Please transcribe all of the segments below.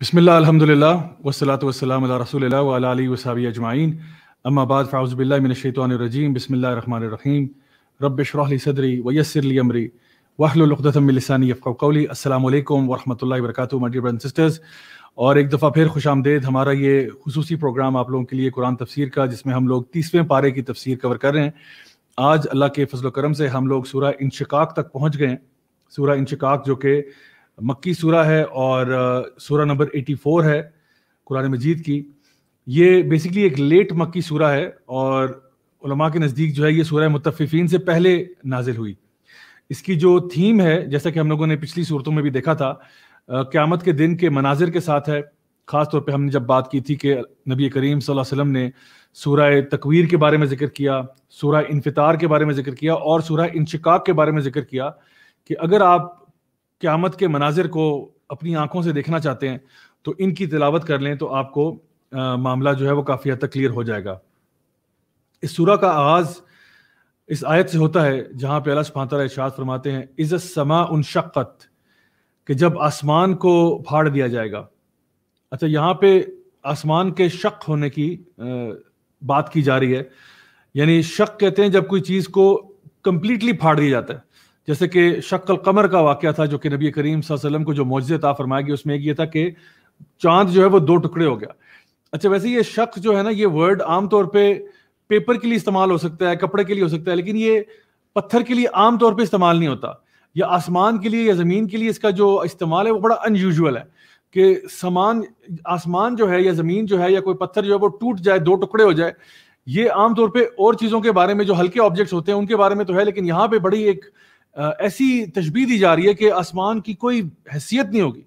बिसमिल्ल अलहमदिल्ला वसलात वसलाम रसूल वली वसाबी अजमाइन अम्माबाद फ़ाउज़बिल्लिमिनशैतवानरजीम बसमीम रबशरली सदरी वयसरली अमरी वाहलतमिलसानी फ़ौकौली अल्लाम वरहमल वर्क माई डियर एंड सिस्टर्स और एक दफ़ा फिर खुश आमदेद हमारा ये खसूसी प्रोग्राम आप लोगों के लिए कुरान तफसीर का जिसमें हम लोग तीसवें पारे की तफसीर कवर कर रहे हैं आज अल्लाह के फजल करम से हम लोग सूर्य इंशकाक तक पहुँच गए सूर्य इंशकाक जो कि मक्की सूरा है और सूरा नंबर 84 है कुरान मजीद की ये बेसिकली एक लेट मक्की सूरा है और उलमा के नज़दीक जो है ये सूरह मुतफ़ीन से पहले नाजिल हुई इसकी जो थीम है जैसा कि हम लोगों ने पिछली सूरतों में भी देखा था क़्यामत के दिन के मनाजिर के साथ है ख़ास तौर पे हमने जब बात की थी कि नबी करीम सल्लल्लाहु अलैहि वसल्लम ने सूरह तकवीर के बारे में जिक्र किया सूरह इनफितार के बारे में जिक्र किया और सूरह इनशिकाक के बारे में जिक्र किया कि अगर आप क़्यामत के मनाजिर को अपनी आंखों से देखना चाहते हैं तो इनकी तिलावत कर लें तो आपको आ, मामला जो है वो काफ़ी हद तक क्लियर हो जाएगा इस सूरा का आगाज़ इस आयत से होता है जहाँ पे अल्लाह सुबहाना फरमाते हैं इज़ समा उन शक्क़त कि जब आसमान को फाड़ दिया जाएगा अच्छा यहाँ पे आसमान के शक होने की बात की जा रही है यानी शक कहते हैं जब कोई चीज़ को कम्प्लीटली फाड़ दिया जाता है जैसे कि शक्ल कमर का वाक्य था जो कि नबी करीम वसल्लम को जो मुआजे था फरमाया गया उसमें एक ये था कि चांद जो है वो दो टुकड़े हो गया अच्छा वैसे ये शक जो है ना ये वर्ड आमतौर पे पेपर के लिए इस्तेमाल हो सकता है कपड़े के लिए हो सकता है लेकिन ये पत्थर के लिए आमतौर पर इस्तेमाल नहीं होता या आसमान के लिए या ज़मीन के लिए इसका जो इस्तेमाल है वो बड़ा अनयूजल है कि सामान आसमान जो है या ज़मीन जो है या कोई पत्थर जो है वो टूट जाए दो टुकड़े हो जाए ये आमतौर पर और चीज़ों के बारे में जो हल्के ऑब्जेक्ट्स होते हैं उनके बारे में तो है लेकिन यहाँ पे बड़ी एक ऐसी तशबी दी जा रही है कि आसमान की कोई हैसियत नहीं होगी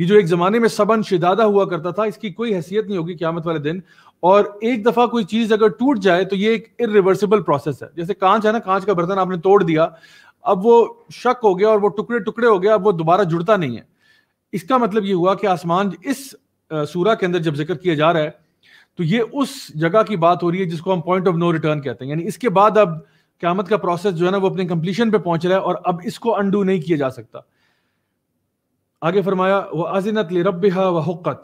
ये जो एक ज़माने में सबन शिदादा हुआ करता था इसकी कोई हैसियत नहीं होगी क्यामत वाले दिन और एक दफ़ा कोई चीज़ अगर टूट जाए तो ये एक इिवर्सिबल प्रोसेस है जैसे कांच है ना कांच का बर्तन आपने तोड़ दिया अब वो शक हो गया और वो टुकड़े टुकड़े हो गया अब वो दोबारा जुड़ता नहीं है इसका मतलब ये हुआ कि आसमान इस सूरा के अंदर जब जिक्र किया जा रहा है तो ये उस जगह की बात हो रही है जिसको हम पॉइंट ऑफ नो रिटर्न कहते हैं यानी इसके बाद अब क्यामत का प्रोसेस जो है ना वो अपने कंप्लीशन पे पहुंच रहा है और अब इसको अंडू नहीं किया जा सकता आगे फरमाया वह अजिनत रब व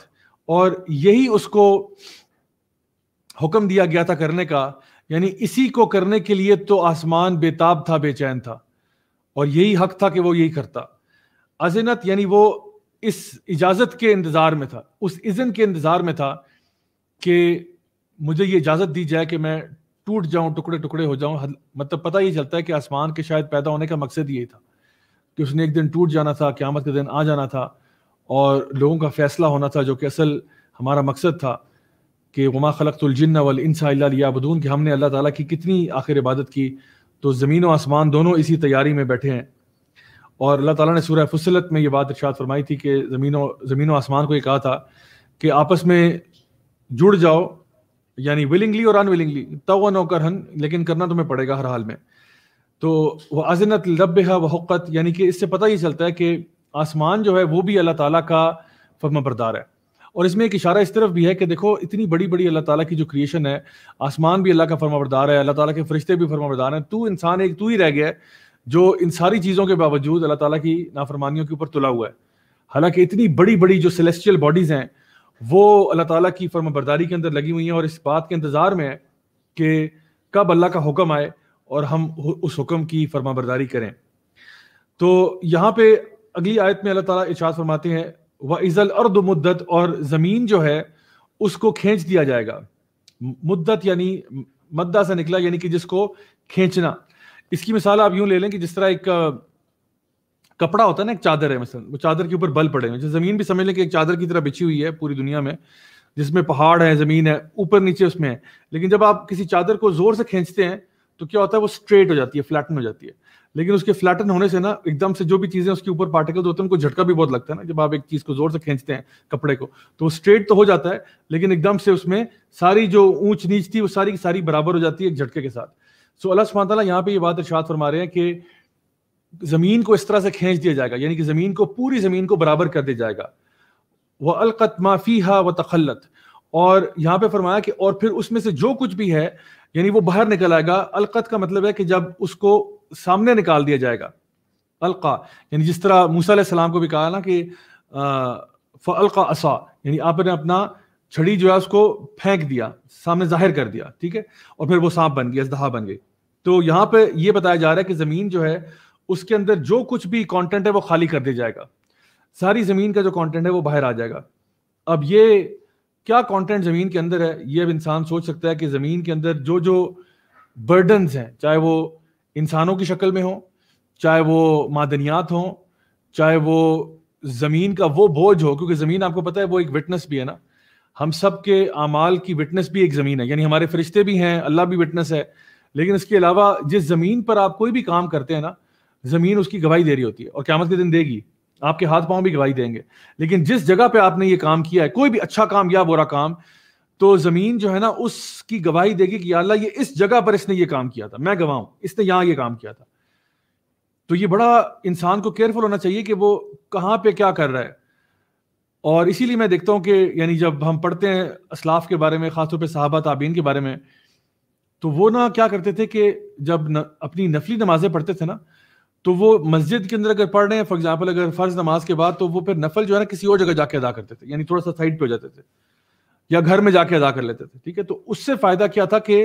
और यही उसको हुक्म दिया गया था करने का यानी इसी को करने के लिए तो आसमान बेताब था बेचैन था और यही हक था कि वो यही करता अजिनत यानी वो इस इजाज़त के इंतज़ार में था उस इज़न के इंतज़ार में था कि मुझे ये इजाज़त दी जाए कि मैं टूट जाऊं टुकड़े टुकड़े हो जाऊं मतलब पता ही चलता है कि आसमान के शायद पैदा होने का मकसद यही था कि उसने एक दिन टूट जाना था क्यामत के दिन आ जाना था और लोगों का फैसला होना था जो कि असल हमारा मकसद था कि वमा खलक तुलजिन वल इंसाबदून कि हमने अल्लाह ताला की कितनी आखिर इबादत की तो ज़मीन व आसमान दोनों इसी तैयारी में बैठे हैं और अल्लाह ताला ने सूर्य फसलत में ये बात इर्शाद फरमाई थी कि ज़मीनों ज़मीन आसमान को ये कहा था कि आपस में जुड़ जाओ यानी विलिंगली और अनविलिंगली नौकर हन लेकिन करना तुम्हें पड़ेगा हर हाल में तो वह अजनत रब वक़त यानी कि इससे पता ही चलता है कि आसमान जो है वो भी अल्लाह ताला का फर्मा बरदार है और इसमें एक इशारा इस तरफ भी है कि देखो इतनी बड़ी बड़ी अल्लाह ताला की जो क्रिएशन है आसमान भी अल्लाह का फर्मा बरदार है अल्लाह ताला के फरिश्ते भी फर्मा बरदार हैं तू इंसान एक तू ही रह गया है जो इन सारी चीज़ों के बावजूद अल्लाह ताला की नाफरमानियों के ऊपर तुला हुआ है हालांकि इतनी बड़ी बड़ी जो सेलेस्टियल बॉडीज़ हैं वो अल्लाह ताला की फर्मबरदारी के अंदर लगी हुई हैं और इस बात के इंतज़ार में है कि कब अल्लाह का हुक्म आए और हम उस हुक्म की फर्माबरदारी करें तो यहाँ पे अगली आयत में अल्लाह ताला इशाद फरमाते हैं व इज़ल अर्द मुद्दत और ज़मीन जो है उसको खींच दिया जाएगा मुद्दत यानी मद्दा से निकला यानी कि जिसको खींचना इसकी मिसाल आप यूं ले लें कि जिस तरह एक कपड़ा होता है ना एक चादर है मसलन वो चादर के ऊपर बल पड़े हुए जैसे जमीन भी समझ लें कि एक चादर की तरह बिछी हुई है पूरी दुनिया में जिसमें पहाड़ है जमीन है ऊपर नीचे उसमें है लेकिन जब आप किसी चादर को जोर से खींचते हैं तो क्या होता है वो स्ट्रेट हो जाती है फ्लैटन हो जाती है लेकिन उसके फ्लैटन होने से ना एकदम से जो भी चीजें उसके ऊपर पार्टिकल होते हैं उनको झटका भी बहुत लगता है ना जब आप एक चीज को जोर से खींचते हैं कपड़े को तो वो स्ट्रेट तो हो जाता है लेकिन एकदम से उसमें सारी जो ऊंच नीच थी वो सारी की सारी बराबर हो जाती है एक झटके के साथ सो अल्लाह सुबह यहाँ पे ये बात इर्शाद फरमा रहे हैं कि जमीन को इस तरह से खींच दिया जाएगा यानी कि जमीन को पूरी जमीन को बराबर कर दिया जाएगा वह अलकत माफी हा व तखलत और यहाँ पे फरमाया कि और फिर उसमें से जो कुछ भी है यानी वो बाहर निकल आएगा अलकत का मतलब है कि जब उसको सामने निकाल दिया जाएगा अलका यानी जिस तरह मूसा सलाम को भी कहा ना कि अलका असा यानी आपने अपना छड़ी जो है उसको फेंक दिया सामने जाहिर कर दिया ठीक है और फिर वो सांप बन गया अजदहा बन गई तो यहाँ पे ये बताया जा रहा है कि ज़मीन जो है उसके अंदर जो कुछ भी कंटेंट है वो खाली कर दिया जाएगा सारी ज़मीन का जो कंटेंट है वो बाहर आ जाएगा अब ये क्या कंटेंट ज़मीन के अंदर है ये अब इंसान सोच सकता है कि ज़मीन के अंदर जो जो बर्डन हैं चाहे वो इंसानों की शक्ल में हो चाहे वो मादनियात हों चाहे वो ज़मीन का वो बोझ हो क्योंकि ज़मीन आपको पता है वो एक विटनेस भी है ना हम सब के अमाल की विटनेस भी एक ज़मीन है यानी हमारे फरिश्ते भी हैं अल्लाह भी विटनेस है लेकिन इसके अलावा जिस ज़मीन पर आप कोई भी काम करते हैं ना जमीन उसकी गवाही दे रही होती है और क्यामत के दिन देगी आपके हाथ पांव भी गवाही देंगे लेकिन जिस जगह पे आपने ये काम किया है कोई भी अच्छा काम या बुरा काम तो जमीन जो है ना उसकी गवाही देगी कि अल्लाह ये इस जगह पर इसने ये काम किया था मैं गवाऊं इसने यहाँ ये काम किया था तो ये बड़ा इंसान को केयरफुल होना चाहिए कि वो कहाँ पे क्या कर रहा है और इसीलिए मैं देखता हूं कि यानी जब हम पढ़ते हैं असलाफ के बारे में ख़ासतौर पर साहबा ताबीन के बारे में तो वो ना क्या करते थे कि जब न, अपनी नफली नमाजें पढ़ते थे ना तो वो मस्जिद के अंदर अगर पढ़ रहे हैं फॉर एग्जाम्पल अगर फर्ज नमाज के बाद तो वो फिर नफल जो है ना किसी और जगह जाके अदा करते थे यानी थोड़ा सा साइड पे हो जाते थे या घर में जाके अदा कर लेते थे ठीक है तो उससे फायदा क्या था कि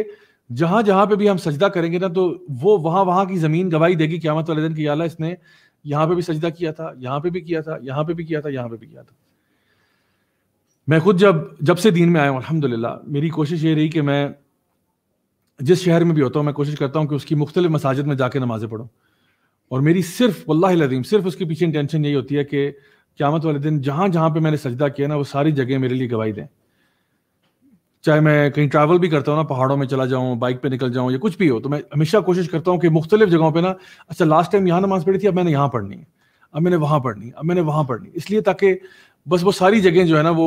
जहां जहां पे भी हम सजदा करेंगे ना तो वो वहां वहां की जमीन गवाही देगी क्या मतलब दिन की आला इसने यहाँ पे भी सजदा किया था यहाँ पे भी किया था यहाँ पे भी किया था यहाँ पे भी किया था मैं खुद जब जब से दीन में आया हूँ अलहमदुल्ला मेरी कोशिश ये रही कि मैं जिस शहर में भी होता हूँ मैं कोशिश करता हूँ कि उसकी मुख्तलिफ मसाजिद में जाके नमाजें पढ़ू और मेरी सिर्फ वल्लाम सिर्फ उसके पीछे इंटेंशन यही होती है कि क्यामत वाले दिन जहां जहाँ पे मैंने सजदा किया ना वो सारी जगह मेरे लिए गवाही दें चाहे मैं कहीं ट्रैवल भी करता हूँ ना पहाड़ों में चला जाऊँ बाइक पे निकल जाऊँ या कुछ भी हो तो मैं हमेशा कोशिश करता हूँ कि मुख्तलिफ जगहों पे ना अच्छा लास्ट टाइम यहाँ नमाज पढ़ी थी अब मैंने यहाँ पढ़नी है अब मैंने वहाँ पढ़नी है अब मैंने वहाँ पढ़नी इसलिए ताकि बस वो सारी जगह जो है ना वो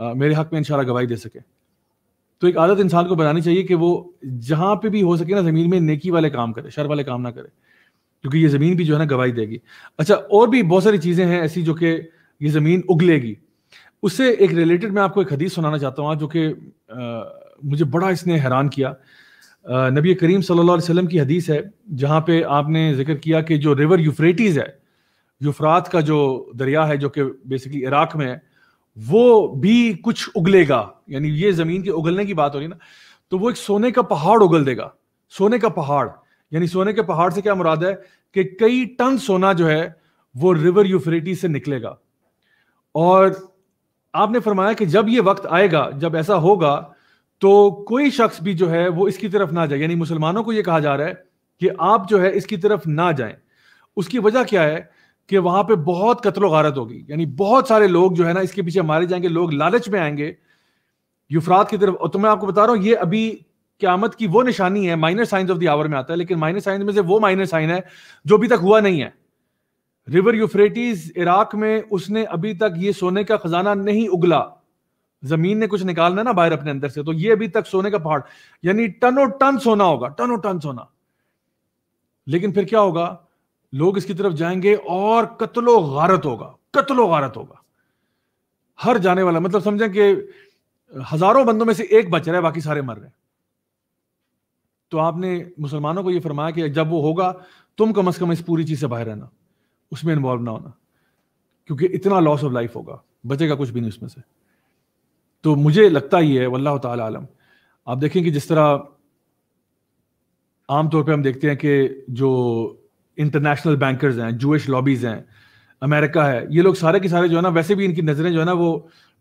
आ, मेरे हक में इंशाल्लाह गवाही दे सके तो एक आदत इंसान को बनानी चाहिए कि वो जहाँ पे भी हो सके ना ज़मीन में नेकी वाले काम करे शर वाले काम ना करे क्योंकि ये ज़मीन भी जो है ना गवाही देगी अच्छा और भी बहुत सारी चीज़ें हैं ऐसी जो कि ये ज़मीन उगलेगी उससे एक रिलेटेड मैं आपको एक हदीस सुनाना चाहता हूँ जो कि मुझे बड़ा इसने हैरान किया नबी करीम सल्लल्लाहु अलैहि वसल्लम की हदीस है जहाँ पे आपने जिक्र किया कि जो रिवर यूफ्रेटीज़ है युफरात का जो दरिया है जो कि बेसिकली इराक में है वो भी कुछ उगलेगा यानी ये ज़मीन के उगलने की बात हो रही ना तो वो एक सोने का पहाड़ उगल देगा सोने का पहाड़ यानी सोने के पहाड़ से क्या मुराद है कि कई टन सोना जो है वो रिवर यूफ्रिटी से निकलेगा और आपने फरमाया कि जब ये वक्त आएगा जब ऐसा होगा तो कोई शख्स भी जो है वो इसकी तरफ ना जाए यानी मुसलमानों को ये कहा जा रहा है कि आप जो है इसकी तरफ ना जाएं उसकी वजह क्या है कि वहां पे बहुत कत्लो गारत होगी यानी बहुत सारे लोग जो है ना इसके पीछे मारे जाएंगे लोग लालच में आएंगे युफरात की तरफ और तो मैं आपको बता रहा हूं ये अभी क्यामत की वो निशानी है minor signs of the hour में आता है लेकिन माइनर साइंस में से वो माइनर साइन है जो अभी तक हुआ नहीं है रिवर यूफ्रेटीज इराक में उसने अभी तक ये सोने का खजाना नहीं उगला जमीन ने कुछ निकालना ना बाहर अपने अंदर से तो ये अभी तक सोने का पहाड़ यानी टनों टन सोना होगा टनों टन सोना लेकिन फिर क्या होगा लोग इसकी तरफ जाएंगे और कत्लो गारत होगा कत्लो गारत होगा हर जाने वाला मतलब समझें कि हजारों बंदों में से एक बच रहा है बाकी सारे मर रहे हैं तो आपने मुसलमानों को ये फरमाया कि जब वो होगा तुम कम अज़ कम इस पूरी चीज़ से बाहर रहना उसमें इन्वॉल्व ना होना क्योंकि इतना लॉस ऑफ लाइफ होगा बचेगा कुछ भी नहीं उसमें से तो मुझे लगता ही है वल्लाह आलम आप देखें कि जिस तरह आमतौर पर हम देखते हैं कि जो इंटरनेशनल बैंकर्स हैं जूश लॉबीज़ हैं अमेरिका है ये लोग सारे के सारे जो है ना वैसे भी इनकी नज़रें जो है ना वो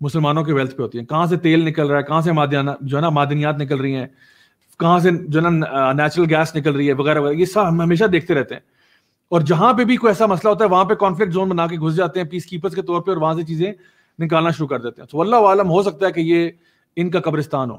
मुसलमानों के वेल्थ पे होती हैं कहाँ से तेल निकल रहा है कहाँ से मादियाना जो है ना मादनियात निकल रही हैं कहाँ से जो ना नेचुरल गैस निकल रही है वगैरह वगैरह ये सब हम हमेशा देखते रहते हैं और जहां पे भी कोई ऐसा मसला होता है वहां पे कॉन्फ्लिक्ट जोन बना के घुस जाते हैं पीस कीपर्स के तौर पे और वहां से चीजें निकालना शुरू कर देते हैं तो अल्लाह वालम हो सकता है कि ये इनका कब्रिस्तान हो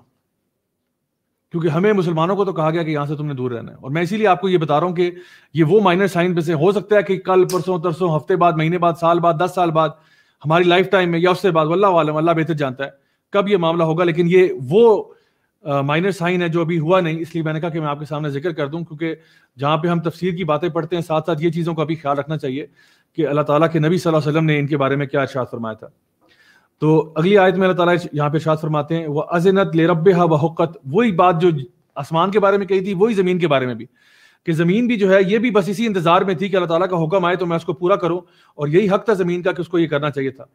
क्योंकि हमें मुसलमानों को तो कहा गया कि यहां से तुमने दूर रहना है और मैं इसीलिए आपको ये बता रहा हूं कि ये वो माइनर साइन में से हो सकता है कि कल परसों तरसों हफ्ते बाद महीने बाद साल बाद दस साल बाद हमारी लाइफ टाइम में या उससे बाद वल्ला वालम अल्लाह बेहतर जानता है कब ये मामला होगा लेकिन ये वो माइनर साइन है जो अभी हुआ नहीं इसलिए मैंने कहा कि मैं आपके सामने जिक्र कर दूं क्योंकि जहाँ पे हम तफसीर की बातें पढ़ते हैं साथ साथ ये चीज़ों का भी ख्याल रखना चाहिए कि अल्लाह ताला के नबी सल्लल्लाहु अलैहि वसल्लम ने इनके बारे में क्या इरशाद फरमाया था तो अगली आयत में अल्लाह ताला यहाँ पे इरशाद फरमाते हैं वह अजनत ले रब वक़त वही बात जो आसमान के बारे में कही थी वही ज़मीन के बारे में भी कि ज़मीन भी जो है ये भी बस इसी इंतज़ार में थी कि अल्लाह ताला का हुक्म आए तो मैं उसको पूरा करूँ और यही हक था ज़मीन का कि उसको ये करना चाहिए था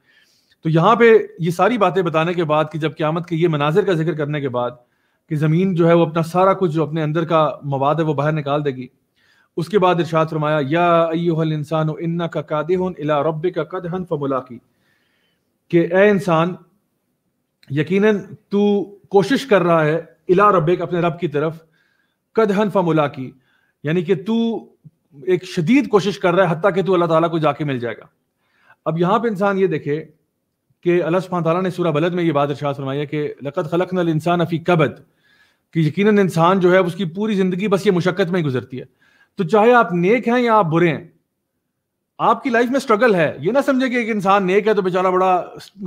तो यहाँ पे ये सारी बातें बताने के बाद कि जब क्यामत के ये मनाजिर का जिक्र करने के बाद कि ज़मीन जो है वो अपना सारा कुछ जो अपने अंदर का मवाद है वो बाहर निकाल देगी उसके बाद इर्शाद फरमाया या अयोहल इंसान इन्ना का कादे इला रब का कदहन फमुला की कि ए इंसान यकीनन तू कोशिश कर रहा है इला रब्बिक अपने रब की तरफ कदहन फमुला की यानी कि तू एक शदीद कोशिश कर रहा है हती कि तू अल्लाह ताला को जाके मिल जाएगा अब यहां पे इंसान ये देखे कि अल्लाह सुबह ताला ने सूरह बलद में ये बात इर्शाद फरमाई है कि लकत खलक इंसान अफ़ी कबद कि यकीन इंसान जो है उसकी पूरी जिंदगी बस ये मुशक्क़त में ही गुजरती है तो चाहे आप नेक हैं या आप बुरे हैं आपकी लाइफ में स्ट्रगल है ये ना समझे कि एक इंसान नेक है तो बेचारा बड़ा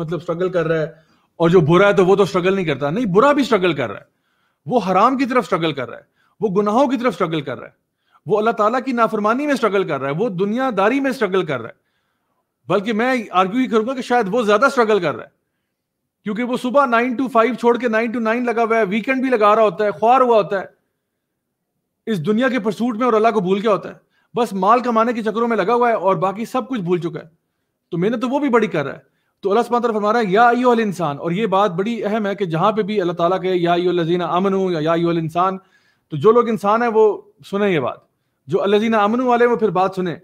मतलब स्ट्रगल कर रहा है और जो बुरा है तो वो तो स्ट्रगल नहीं करता नहीं बुरा भी स्ट्रगल कर रहा है वो हराम की तरफ स्ट्रगल कर रहा है वो गुनाहों की तरफ स्ट्रगल कर रहा है वो अल्लाह ताला की नाफरमानी में स्ट्रगल कर रहा है वो दुनियादारी में स्ट्रगल कर रहा है बल्कि मैं आर्ग्यू ही करूंगा कि शायद वो ज्यादा स्ट्रगल कर रहा है क्योंकि वो सुबह नाइन टू फाइव छोड़ के नाइन टू नाइन लगा हुआ है वीकेंड भी लगा रहा होता है ख्वार हुआ होता है इस दुनिया के प्रसूट में और अल्लाह को भूल क्या होता है बस माल कमाने के चक्करों में लगा हुआ है और बाकी सब कुछ भूल चुका है तो मेहनत तो वो भी बड़ी कर रहा है तो अल्लाह सुबह फरमा या यो इंसान और ये बात बड़ी अहम है कि जहां पे भी अल्लाह ताला के या यो लजीना अमन हूँ या यो इंसान तो जो लोग इंसान है वो सुने ये बात जो अल्लाजीना अमन वाले वो फिर बात सुने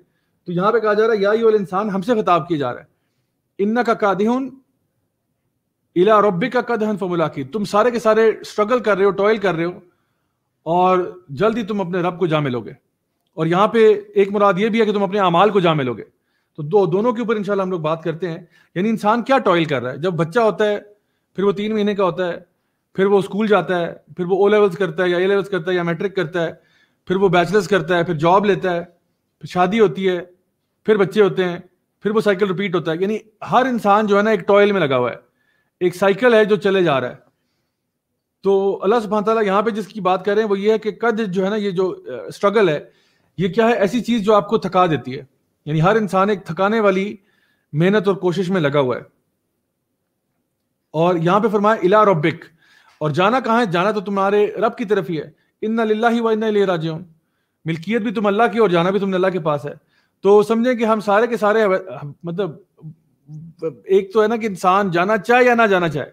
तो यहाँ पे कहा जा रहा है या यो इंसान हमसे खिताब किया जा रहा है इन्ना का कादिहन इला रबी का कदहन फमुला की तुम सारे के सारे स्ट्रगल कर रहे हो टॉयल कर रहे हो और जल्द ही तुम अपने रब को जा मिलोगे और यहाँ पे एक मुराद ये भी है कि तुम अपने अमाल को जा मिलोगे तो दो दोनों के ऊपर इंशाल्लाह हम लोग बात करते हैं यानी इंसान क्या टॉयल कर रहा है जब बच्चा होता है फिर वो तीन महीने का होता है फिर वो स्कूल जाता है फिर वो ओ लेवल्स करता है या ए लेवल्स करता है या मैट्रिक करता है फिर वो बैचलर्स करता है फिर जॉब लेता है फिर शादी होती है फिर बच्चे होते हैं फिर वो साइकिल रिपीट होता है यानी हर इंसान जो है ना एक टॉयल में लगा हुआ है एक साइकिल है जो चले जा रहा है तो अल्लाह सुबह तला यहाँ पे जिसकी बात कर रहे हैं वो ये है कि कद जो है ना ये जो स्ट्रगल है ये क्या है ऐसी चीज़ जो आपको थका देती है यानी हर इंसान एक थकाने वाली मेहनत और कोशिश में लगा हुआ है और यहाँ पे फरमाया इला रबिक और जाना कहा है जाना तो तुम्हारे रब की तरफ ही है इन्ना लाला व इन ले राजे मिल्कियत भी तुम अल्लाह की और जाना भी तुमने अल्लाह के पास है तो समझें कि हम सारे के सारे मतलब एक तो है ना कि इंसान जाना चाहे या ना जाना चाहे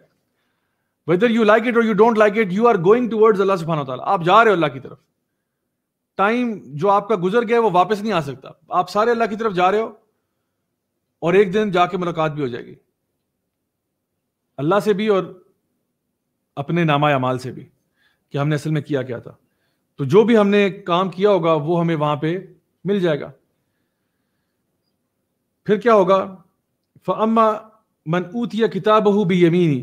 वेदर यू लाइक इट और you don't like it you are going towards अल्लाह सुबहान तला आप जा रहे हो अल्लाह की तरफ टाइम जो आपका गुजर गया वो वापस नहीं आ सकता आप सारे अल्लाह की तरफ जा रहे हो और एक दिन जाके मुलाकात भी हो जाएगी अल्लाह से भी और अपने नामा अमाल से भी कि हमने असल में किया क्या था तो जो भी हमने काम किया होगा वो हमें वहां पे मिल जाएगा फिर क्या होगा फ़म्मा मन ऊतिया किताब हो भी यमीनी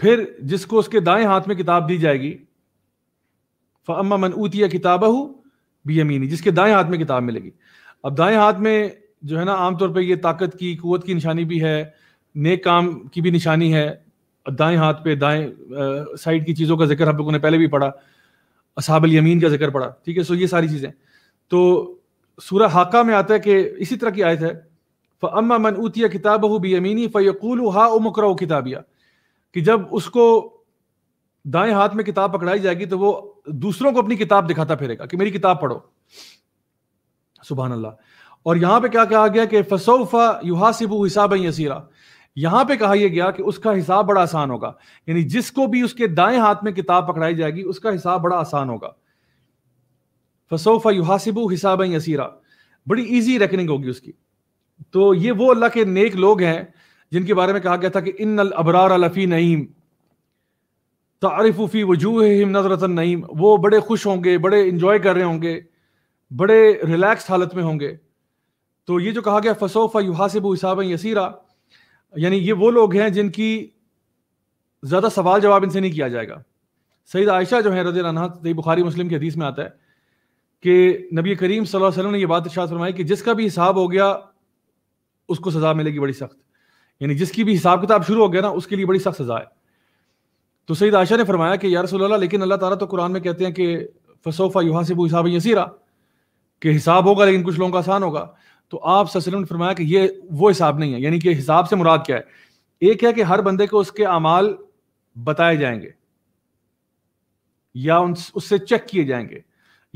फिर जिसको उसके दाएं हाथ में किताब दी जाएगी फ़म्मा मन ऊतिया किताब हो भी यमीनी जिसके दाएं हाथ में किताब मिलेगी अब दाएं हाथ में जो है ना आमतौर पर यह ताकत की क़ुत की निशानी भी है नेक काम की भी निशानी है दाएं हाथ पे दाएं साइड की चीज़ों का जिक्र हम लोगों ने पहले भी पढ़ा असाबल यमीन का जिक्र पढ़ा ठीक है सो ये सारी चीज़ें तो सूर्य हाका में आता है कि इसी तरह की आयत है फ़म्मा मन उतिया किताब बीमिनी फ़यकूल हा मकर किताबिया कि जब उसको दाएं हाथ में किताब पकड़ाई जाएगी तो वो दूसरों को अपनी किताब दिखाता फिरेगा कि मेरी किताब पढ़ो सुबहान अल्लाह और यहाँ पे क्या कहा गया कि फसोफा युहासिबू हिसाब यसीरा यहाँ पे कहा यह गया कि उसका हिसाब बड़ा आसान होगा यानी जिसको भी उसके दाएं हाथ में किताब पकड़ाई जाएगी उसका हिसाब बड़ा आसान होगा फसोफा युहासिबू हिसाब यसीरा बड़ी ईजी रेकनिंग होगी उसकी तो ये वो अल्लाह के नेक लोग हैं जिनके बारे में कहा गया था कि इन अल अबरार अलफ़ी नईम तारफ़ी वजूहम नजरत नईम वो बड़े खुश होंगे बड़े इंजॉय कर रहे होंगे बड़े रिलैक्स हालत में होंगे तो ये जो कहा गया फसोफ़ा युहासिब हिसाब यसीरा यानी ये वो लोग हैं जिनकी ज़्यादा सवाल जवाब इनसे नहीं किया जाएगा सईद आयशा जो है रजी सही बुखारी मुस्लिम के हदीस में आता है कि नबी करीम सल्लल्लाहु अलैहि वसल्लम ने ये बात शाह फरमाई कि जिसका भी हिसाब हो गया उसको सजा मिलेगी बड़ी सख्त यानी जिसकी भी हिसाब किताब शुरू हो गया ना उसके लिए बड़ी सख्त सजा है तो सईद आयशा ने फरमाया कि यार सोल्ला लेकिन अल्लाह ताला तो कुरान में कहते हैं कि फसोफा यहाँ से वो हिसाब यसीरा कि हिसाब होगा लेकिन कुछ लोगों का आसान होगा तो आप ससलम ने फरमाया कि ये वो हिसाब नहीं है यानी कि हिसाब से मुराद क्या है एक है कि हर बंदे को उसके अमाल बताए जाएंगे या उससे चेक किए जाएंगे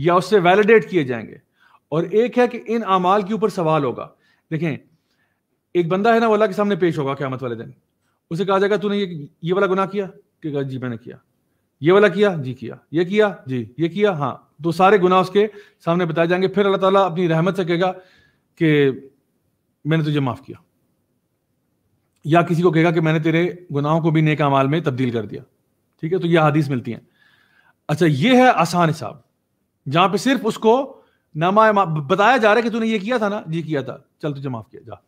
या उससे वैलिडेट किए जाएंगे और एक है कि इन अमाल के ऊपर सवाल होगा देखें एक बंदा है ना वो अल्लाह के सामने पेश होगा क्यामत वाले दिन उसे कहा जाएगा तूने ये ये वाला गुना किया कि जी मैंने किया ये वाला किया जी किया ये किया जी ये किया हाँ तो सारे गुना उसके सामने बताए जाएंगे फिर अल्लाह ताला अपनी रहमत से कहेगा कि मैंने तुझे माफ़ किया या किसी को कहेगा कि मैंने तेरे गुनाहों को भी नेक अमाल में तब्दील कर दिया ठीक है तो ये हदीस मिलती हैं अच्छा ये है आसान हिसाब जहां पे सिर्फ उसको नमा बताया जा रहा है कि तूने ये किया था ना जी किया था चल तुझे माफ़ किया जा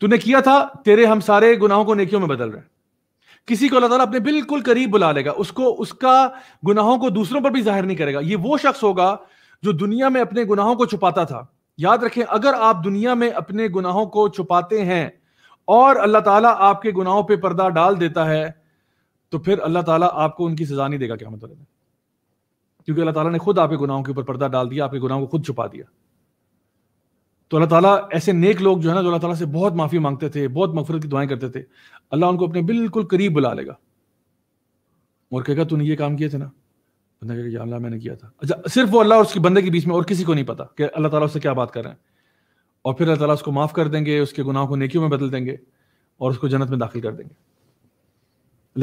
तूने किया था तेरे हम सारे गुनाहों को नेकियों में बदल रहे हैं किसी को अल्लाह ताला अपने बिल्कुल करीब बुला लेगा उसको उसका गुनाहों को दूसरों पर भी जाहिर नहीं करेगा ये वो शख्स होगा जो दुनिया में अपने गुनाहों को छुपाता था याद रखें अगर आप दुनिया में अपने गुनाहों को छुपाते हैं और अल्लाह ताला आपके गुनाहों पे पर्दा डाल देता है तो फिर अल्लाह ताला आपको उनकी सजा नहीं देगा क्या मतलब क्योंकि अल्लाह ताला ने खुद आपके गुनाहों के ऊपर पर्दा डाल दिया आपके गुनाहों को खुद छुपा दिया तो अल्लाह ताला ऐसे नेक लोग जो है ना जो अल्लाह ताला से बहुत माफ़ी मांगते थे बहुत मफरत की दुआएं करते थे अल्लाह उनको अपने बिल्कुल करीब बुला लेगा और कहेगा तूने ये काम किए थे ना बंदा कहेगा अल्लाह मैंने किया था अच्छा सिर्फ वो अल्लाह और उसके बंदे के बीच में और किसी को नहीं पता कि अल्लाह ताला उससे क्या बात कर रहे हैं और फिर अल्लाह ताला उसको माफ़ कर देंगे उसके गुनाहों को नेकियों में बदल देंगे और उसको जन्नत में दाखिल कर देंगे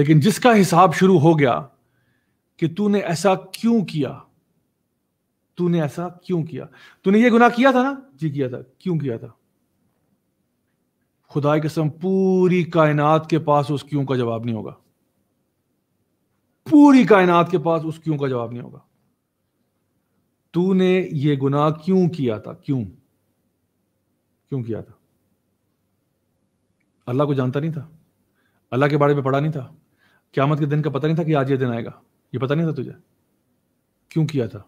लेकिन जिसका हिसाब शुरू हो गया कि तूने ऐसा क्यों किया तूने ऐसा क्यों किया तूने ये गुनाह किया था ना जी किया था क्यों किया था खुदा कसम पूरी कायनात के पास उस क्यों का जवाब नहीं होगा पूरी कायनात के पास उस क्यों का जवाब नहीं होगा तूने ये गुनाह क्यों किया था क्यों क्यों किया था अल्लाह को जानता नहीं था अल्लाह के बारे में पढ़ा नहीं था क्यामत के दिन का पता नहीं था कि आज ये दिन आएगा ये पता नहीं था तुझे क्यों किया था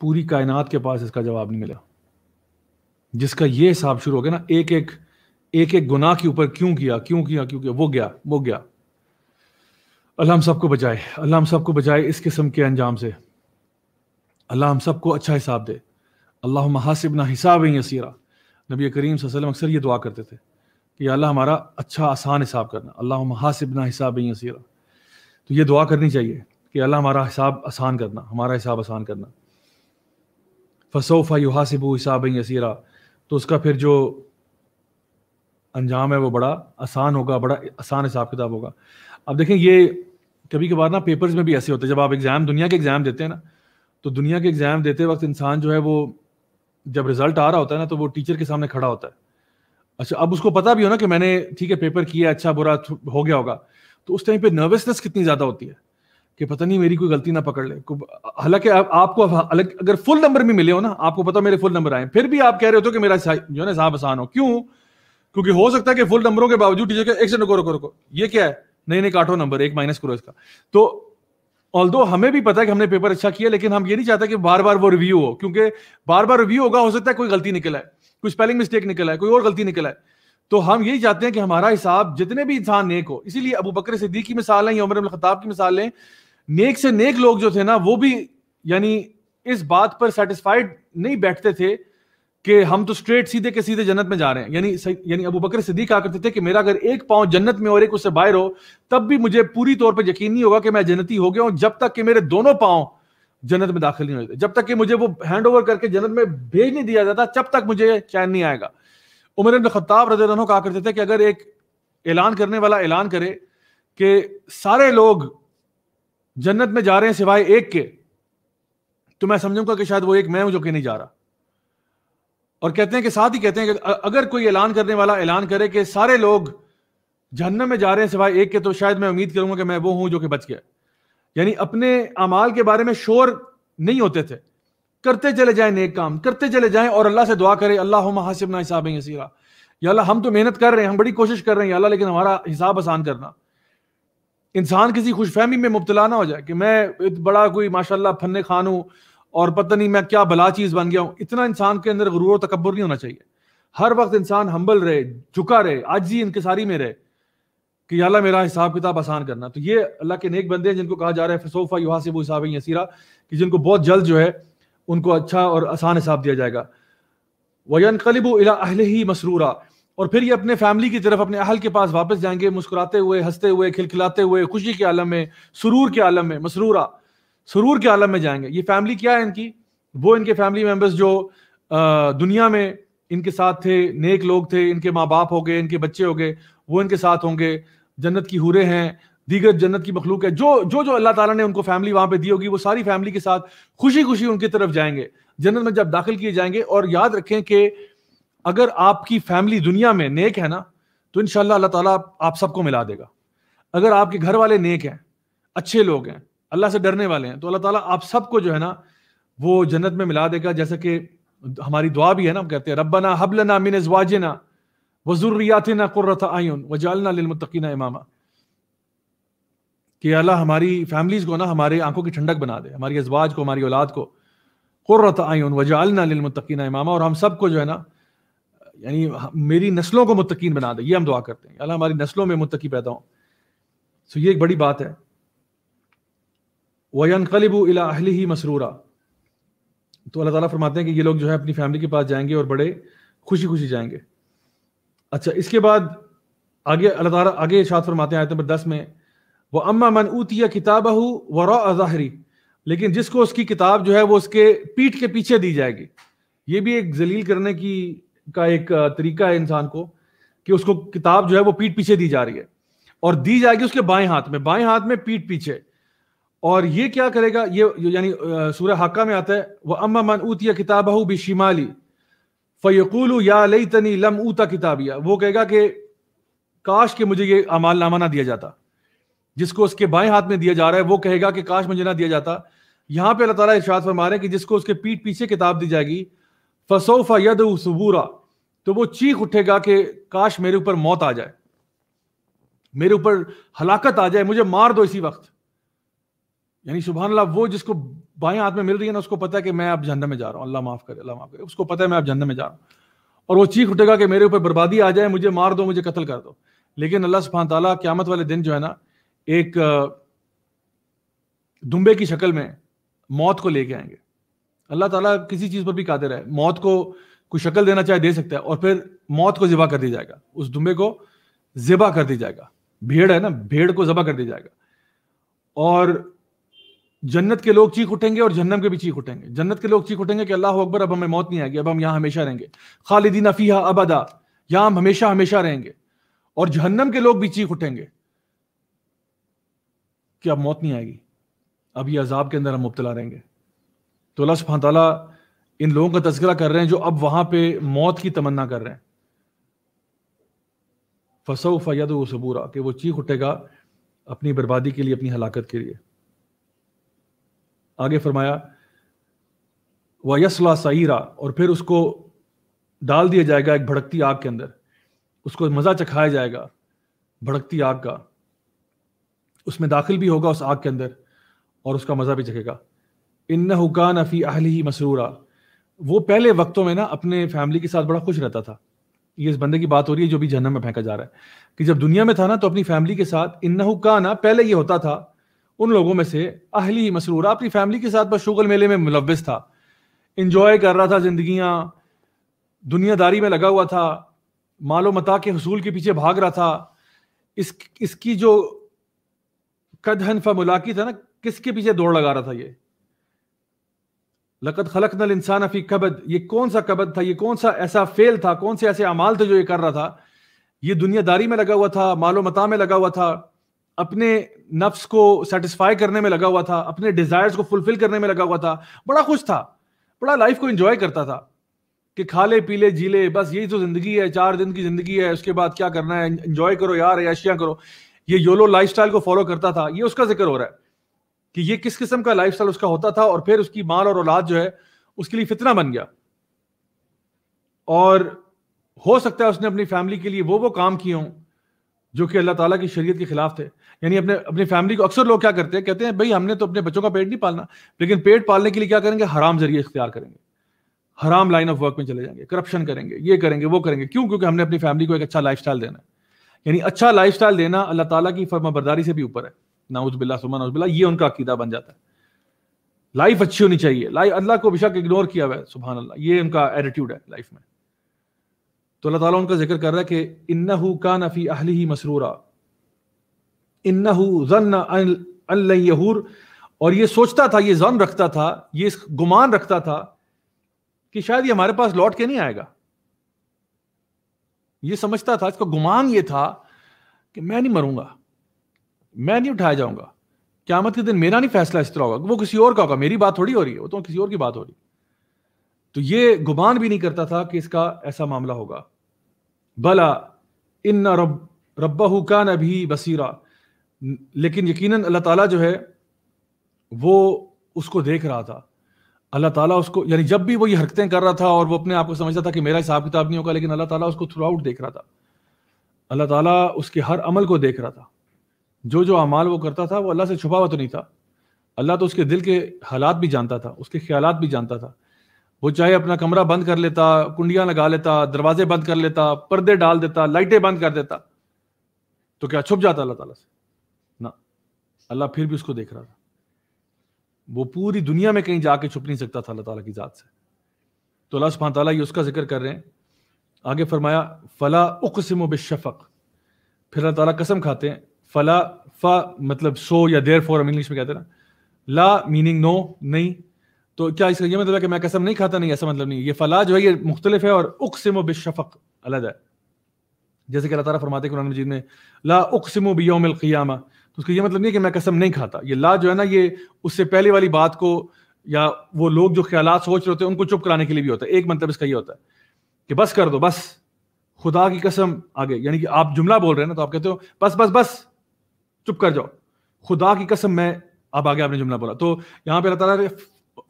पूरी कायनात के पास इसका जवाब नहीं मिला जिसका ये हिसाब शुरू हो गया ना एक एक एक एक गुनाह के ऊपर क्यों किया क्यों किया क्यों किया वो गया वो गया अल्लाह हम सबको बचाए अल्लाह हम सबको बचाए इस किस्म के अंजाम से अल्लाह हम सबको अच्छा हिसाब दे अल्लाह महासिबना हिसाब यसीरा नबी करीम वसल्लम अक्सर ये दुआ करते थे कि अल्लाह हमारा अच्छा आसान हिसाब करना अल्लाह महासिबना हिसाब यसीरा तो ये दुआ करनी चाहिए कि अल्लाह हमारा हिसाब आसान करना हमारा हिसाब आसान करना फसोफ़ा युहासिबू हिसाब यसीरा तो उसका फिर जो अंजाम है वो बड़ा आसान होगा बड़ा आसान हिसाब किताब होगा अब देखें ये कभी कभार ना पेपर्स में भी ऐसे होते हैं जब आप एग्ज़ाम दुनिया के एग्ज़ाम देते हैं ना तो दुनिया के एग्ज़ाम देते वक्त इंसान जो है वो जब रिज़ल्ट आ रहा होता है ना तो वो टीचर के सामने खड़ा होता है अच्छा अब उसको पता भी हो ना कि मैंने ठीक है पेपर किया अच्छा बुरा हो गया होगा तो उस टाइम पे नर्वसनेस कितनी ज़्यादा होती है कि पता नहीं मेरी कोई गलती ना पकड़ ले हालांकि आप, आपको अलग अगर फुल नंबर भी मिले हो ना आपको पता मेरे फुल नंबर आए फिर भी आप कह रहे होते हो कि मेरा जो है ना साहब आसान हो क्यों क्योंकि हो सकता है कि फुल नंबरों के बावजूद टीचर एक से रुको रुको रुको ये क्या है नहीं नहीं काटो नंबर एक माइनस करो इसका तो ऑल हमें भी पता है कि हमने पेपर अच्छा किया लेकिन हम ये नहीं चाहते कि बार बार वो रिव्यू हो क्योंकि बार बार रिव्यू होगा हो सकता है कोई गलती निकला है कोई स्पेलिंग मिस्टेक निकला है कोई और गलती निकला है तो हम यही चाहते हैं कि हमारा हिसाब जितने भी इंसान नेक हो इसीलिए अबू बकर सिद्दीकी मिसाल है या उमर खताब की मिसाल है नेक से नेक लोग जो थे ना वो भी यानी इस बात पर सेटिस्फाइड नहीं बैठते थे कि हम तो स्ट्रेट सीधे के सीधे जन्नत में जा रहे हैं यानी यानी अबू बकर सिद्दीक कहा करते थे कि मेरा अगर एक पांव जन्नत में और एक उससे बाहर हो तब भी मुझे पूरी तौर पर यकीन नहीं होगा कि मैं जन्नती हो गया हूं जब तक कि मेरे दोनों पांव जन्नत में दाखिल नहीं होते जब तक कि मुझे वो हैंड ओवर करके जन्नत में भेज नहीं दिया जाता तब तक मुझे चैन नहीं आएगा उमर इब्न खत्ताब रजे कहा करते थे कि अगर एक ऐलान करने वाला ऐलान करे कि सारे लोग जन्नत में जा रहे हैं सिवाय एक के तो मैं समझूंगा कि शायद वो एक मैं हूं जो कि नहीं जा रहा और कहते हैं कि साथ ही कहते हैं कि अगर कोई ऐलान करने वाला ऐलान करे कि सारे लोग जहन्नम में जा रहे हैं सिवाय एक के तो शायद मैं उम्मीद करूंगा कि मैं वो हूं जो कि बच गया यानी अपने अमाल के बारे में शोर नहीं होते थे करते चले जाए नेक काम करते चले जाए और अल्लाह से दुआ करे अल्लाह हासिब ना हिसाब यसीरा या अल्लाह हम तो मेहनत कर रहे हैं हम बड़ी कोशिश कर रहे हैं अल्लाह लेकिन हमारा हिसाब आसान करना इंसान किसी खुशफहमी में मुबतला ना हो जाए कि मैं बड़ा कोई माशाला फन्ने खान हूँ और पता नहीं मैं क्या भला चीज़ बन गया हूँ इतना इंसान के अंदर गरूर और तकबर नहीं होना चाहिए हर वक्त इंसान हम्बल रहे झुका रहे आज ही इनकसारी में रहे कि अल्लाह मेरा हिसाब किताब आसान करना तो ये अल्लाह के नेक बंदे हैं जिनको कहा जा रहा है फसोफा वो हिसाब यसीरा कि जिनको बहुत जल्द जो है उनको अच्छा और आसान हिसाब दिया जाएगा वयन कलिबू अला अहल ही मसरूरा और फिर ये अपने फैमिली की तरफ अपने अहल के पास वापस जाएंगे मुस्कुराते हुए हंसते हुए खिलखिलाते हुए खुशी के आलम में सुरूर के आलम में मसरूरा सुरूर के आलम में जाएंगे ये फैमिली क्या है इनकी वो इनके फैमिली मेम्बर्स जो दुनिया में इनके साथ थे नेक लोग थे इनके माँ बाप हो गए इनके बच्चे हो गए वो इनके साथ होंगे जन्नत की हूरे हैं दीगर जन्नत की मखलूक है जो जो जो अल्लाह ताला ने उनको फैमिली वहाँ पे दी होगी वो सारी फैमिली के साथ खुशी खुशी उनकी तरफ जाएंगे जन्नत में जब दाखिल किए जाएंगे और याद रखें कि अगर आपकी फैमिली दुनिया में नेक है ना तो इन अल्लाह ताला आप सबको मिला देगा अगर आपके घर वाले नेक हैं अच्छे लोग हैं अल्लाह से डरने वाले हैं तो अल्लाह ताला आप सबको जो है ना वो जन्नत में मिला देगा जैसा कि हमारी दुआ भी है ना हम कहते हैं रब्बना हबलना मिन वाजना वजुर्रियातना कुर्रत आयुन वजालना लिलमुत्तकीना इमामा कि अल्लाह हमारी फैमिलीज़ को ना हमारे आंखों की ठंडक बना दे हमारी अजवाज को हमारी औलाद को कुर्रत आयुन वजालना लिलमुत्तकीना इमामा और हम सबको जो है ना यानी मेरी नस्लों को मुतकीन बना दे ये हम दुआ करते हैं अल्लाह हमारी नस्लों में मुतकी पैदा हो सो ये एक बड़ी बात है वनकलब इला अहली ही मसरूरा तो अल्लाह ताला फरमाते हैं कि ये लोग जो है अपनी फैमिली के पास जाएंगे और बड़े खुशी खुशी जाएंगे अच्छा इसके बाद आगे अल्लाह ताला आगे इशात फरमाते हैं आयत नंबर दस में वह अम्मा मन ऊतिया किताब हु व ज़ाहरी लेकिन जिसको उसकी किताब जो है वो उसके पीठ के पीछे दी जाएगी ये भी एक जलील करने की का एक तरीका है इंसान को कि उसको किताब जो है वो पीठ पीछे दी जा रही है और दी जाएगी उसके बाएं हाथ में बाएं हाथ में पीठ पीछे और ये क्या करेगा ये यानी सूर्य हाका में आता है वह अम्मा मन ऊतिया किताब शिमाली फ़यकूल या लई तनी लम ऊता किताबिया वो कहेगा कि काश के मुझे ये अमाल नामा ना दिया जाता जिसको उसके बाएं हाथ में दिया जा रहा है वो कहेगा कि काश मुझे ना दिया जाता यहाँ पे अल्लाह तला इर्शाद फरमा रहे हैं कि जिसको उसके पीठ पीछे किताब दी जाएगी फसोफा यद सबूरा तो वो चीख उठेगा कि काश मेरे ऊपर मौत आ जाए मेरे ऊपर हलाकत आ जाए मुझे मार दो इसी वक्त यानी सुबह अल्लाह वो जिसको बाएं हाथ में मिल रही है ना उसको पता है कि मैं अब जहन्नम में जा रहा हूं अल्लाह माफ़ करे अल्लाह माफ़ करे उसको पता है मैं अब जहन्नम में जा रहा हूं और वो चीख उठेगा कि मेरे ऊपर बर्बादी आ जाए मुझे मार दो मुझे कत्ल कर दो लेकिन अल्लाह सुबहान तला क्यामत वाले दिन जो है ना एक दुम्बे की शक्ल में मौत को लेके आएंगे अल्लाह ताला किसी चीज़ पर भी कादिर है मौत को कोई शक्ल देना चाहे दे सकता है और फिर मौत को जिबा कर दिया जाएगा उस दुम्बे को जिबा कर दिया जाएगा भेड़ है ना भेड़ को जबा कर दिया जाएगा और जन्नत के लोग चीख उठेंगे और जन्नम के भी चीख उठेंगे जन्नत के लोग चीख उठेंगे कि अल्लाह अकबर अब हमें मौत नहीं आएगी अब हम यहां हमेशा रहेंगे खालिदीना अब अबदा यहां हम हमेशा हमेशा रहेंगे और जहन्नम के लोग भी चीख उठेंगे कि अब मौत नहीं आएगी अब ये अजाब के अंदर हम मुबतला रहेंगे तो अल्लाह सुबह इन लोगों का तस्करा कर रहे हैं जो अब वहां पे मौत की तमन्ना कर रहे हैं फसो फैद वो सबूरा कि वो चीख उठेगा अपनी बर्बादी के लिए अपनी हलाकत के लिए आगे फरमाया व यसला सईरा और फिर उसको डाल दिया जाएगा एक भड़कती आग के अंदर उसको मज़ा चखाया जाएगा भड़कती आग का उसमें दाखिल भी होगा उस आग के अंदर और उसका मज़ा भी चखेगा इन हुकान अफ़ी अहली मसरूरा वो पहले वक्तों में ना अपने फैमिली के साथ बड़ा खुश रहता था ये इस बंदे की बात हो रही है जो भी जहनम में फेंका जा रहा है कि जब दुनिया में था ना तो अपनी फैमिली के साथ इन्ना का ना पहले ये होता था उन लोगों में से अहली मसरूर अपनी फैमिली के साथ बस शुगल मेले में मुलविस था इंजॉय कर रहा था जिंदगी दुनियादारी में लगा हुआ था मालो मता के हसूल के पीछे भाग रहा था इस इसकी जो कदहन मुलाकी था ना किसके पीछे दौड़ लगा रहा था ये लकत खलक नल इंसान अफी कबद ये कौन सा कबद था ये कौन सा ऐसा फेल था कौन से ऐसे अमाल थे जो ये कर रहा था ये दुनियादारी में लगा हुआ था मालो मता में लगा हुआ था अपने नफ्स को सेटिस्फाई करने में लगा हुआ था अपने डिजायर्स को फुलफिल करने में लगा हुआ था बड़ा खुश था बड़ा लाइफ को इंजॉय करता था कि खा ले पी ले जी ले बस यही तो जिंदगी है चार दिन की जिंदगी है उसके बाद क्या करना है इंजॉय करो यार अशिया करो ये योलो लाइफ को फॉलो करता था ये उसका जिक्र हो रहा है कि ये किस किस्म का लाइफ उसका होता था और फिर उसकी माल और औलाद जो है उसके लिए फितना बन गया और हो सकता है उसने अपनी फैमिली के लिए वो वो काम किए हों जो कि अल्लाह ताला की शरीयत के खिलाफ थे यानी अपने अपनी फैमिली को अक्सर लोग क्या करते हैं कहते हैं भाई हमने तो अपने बच्चों का पेट नहीं पालना लेकिन पेट पालने के लिए क्या करेंगे हराम जरिए इख्तियार करेंगे हराम लाइन ऑफ वर्क में चले जाएंगे करप्शन करेंगे ये करेंगे वो करेंगे क्यों क्योंकि हमने अपनी फैमिली को एक अच्छा लाइफ देना है यानी अच्छा लाइफ देना अल्लाह ताला की फर्माबरदारी से भी ऊपर है नाउज बिल्ला सुमा नाउज बिल्ला ये उनका अकीदा बन जाता है लाइफ अच्छी होनी चाहिए लाइफ अल्लाह को बेशक इग्नोर किया हुआ है सुबह अल्लाह ये उनका एटीट्यूड है लाइफ में तो अल्लाह ताला उनका जिक्र कर रहा है कि हु का नफ़ी अहली ही मसरूरा हु जन्न यहूर और ये सोचता था ये जन रखता था ये गुमान रखता था कि शायद ये हमारे पास लौट के नहीं आएगा ये समझता था इसका गुमान ये था कि मैं नहीं मरूंगा मैं नहीं उठाया जाऊंगा क्यामत के दिन मेरा नहीं फैसला इस तरह होगा वो किसी और का होगा मेरी बात थोड़ी हो रही है वो तो किसी और की बात हो रही तो ये गुमान भी नहीं करता था कि इसका ऐसा मामला होगा भला इन रब रब्बा का नभी बसीरा लेकिन यकीनन अल्लाह ताला जो है वो उसको देख रहा था अल्लाह ताला उसको यानी जब भी वो ये हरकतें कर रहा था और वो अपने आप को समझता था कि मेरा हिसाब किताब नहीं होगा लेकिन अल्लाह ताला उसको थ्रू आउट देख रहा था अल्लाह ताला उसके हर अमल को देख रहा था जो जो अमाल वो करता था वो अल्लाह से छुपा हुआ तो नहीं था अल्लाह तो उसके दिल के हालात भी जानता था उसके ख्याल भी जानता था वो चाहे अपना कमरा बंद कर लेता कुंडियां लगा लेता दरवाजे बंद कर लेता पर्दे डाल देता लाइटें बंद कर देता तो क्या छुप जाता अल्लाह ताला से ना अल्लाह फिर भी उसको देख रहा था वो पूरी दुनिया में कहीं जाके छुप नहीं सकता था अल्लाह ताला की ज़ात से तो अल्लाह सुबह ताला ये उसका जिक्र कर रहे हैं आगे फरमाया फ़ला उकसिमो बिशफ़क फिर अल्लाह ताला कसम खाते हैं फला फ मतलब सो या देर फॉर हम इंग्लिश में कहते हैं ना ला मीनिंग नो नहीं तो क्या इसका ये मतलब है कि मैं कसम नहीं खाता नहीं ऐसा मतलब नहीं ये फला जो है ये मुख्तलिफ है और उकसम बेशफक अलग है जैसे कि अल्लाह ताला फरमाते कुरान मजीद में ला उकसम बियोम क़ियामा तो उसका ये मतलब नहीं है कि मैं कसम नहीं खाता ये ला जो है ना ये उससे पहले वाली बात को या वो लोग जो ख्याल सोच रहे होते हैं उनको चुप कराने के लिए भी होता है एक मतलब इसका ये होता है कि बस कर दो बस खुदा की कसम आगे यानी कि आप जुमला बोल रहे हैं ना तो आप कहते हो बस बस बस चुप कर जाओ खुदा की कसम मैं अब आगे आपने जुमला बोला तो यहां पर अल्लाह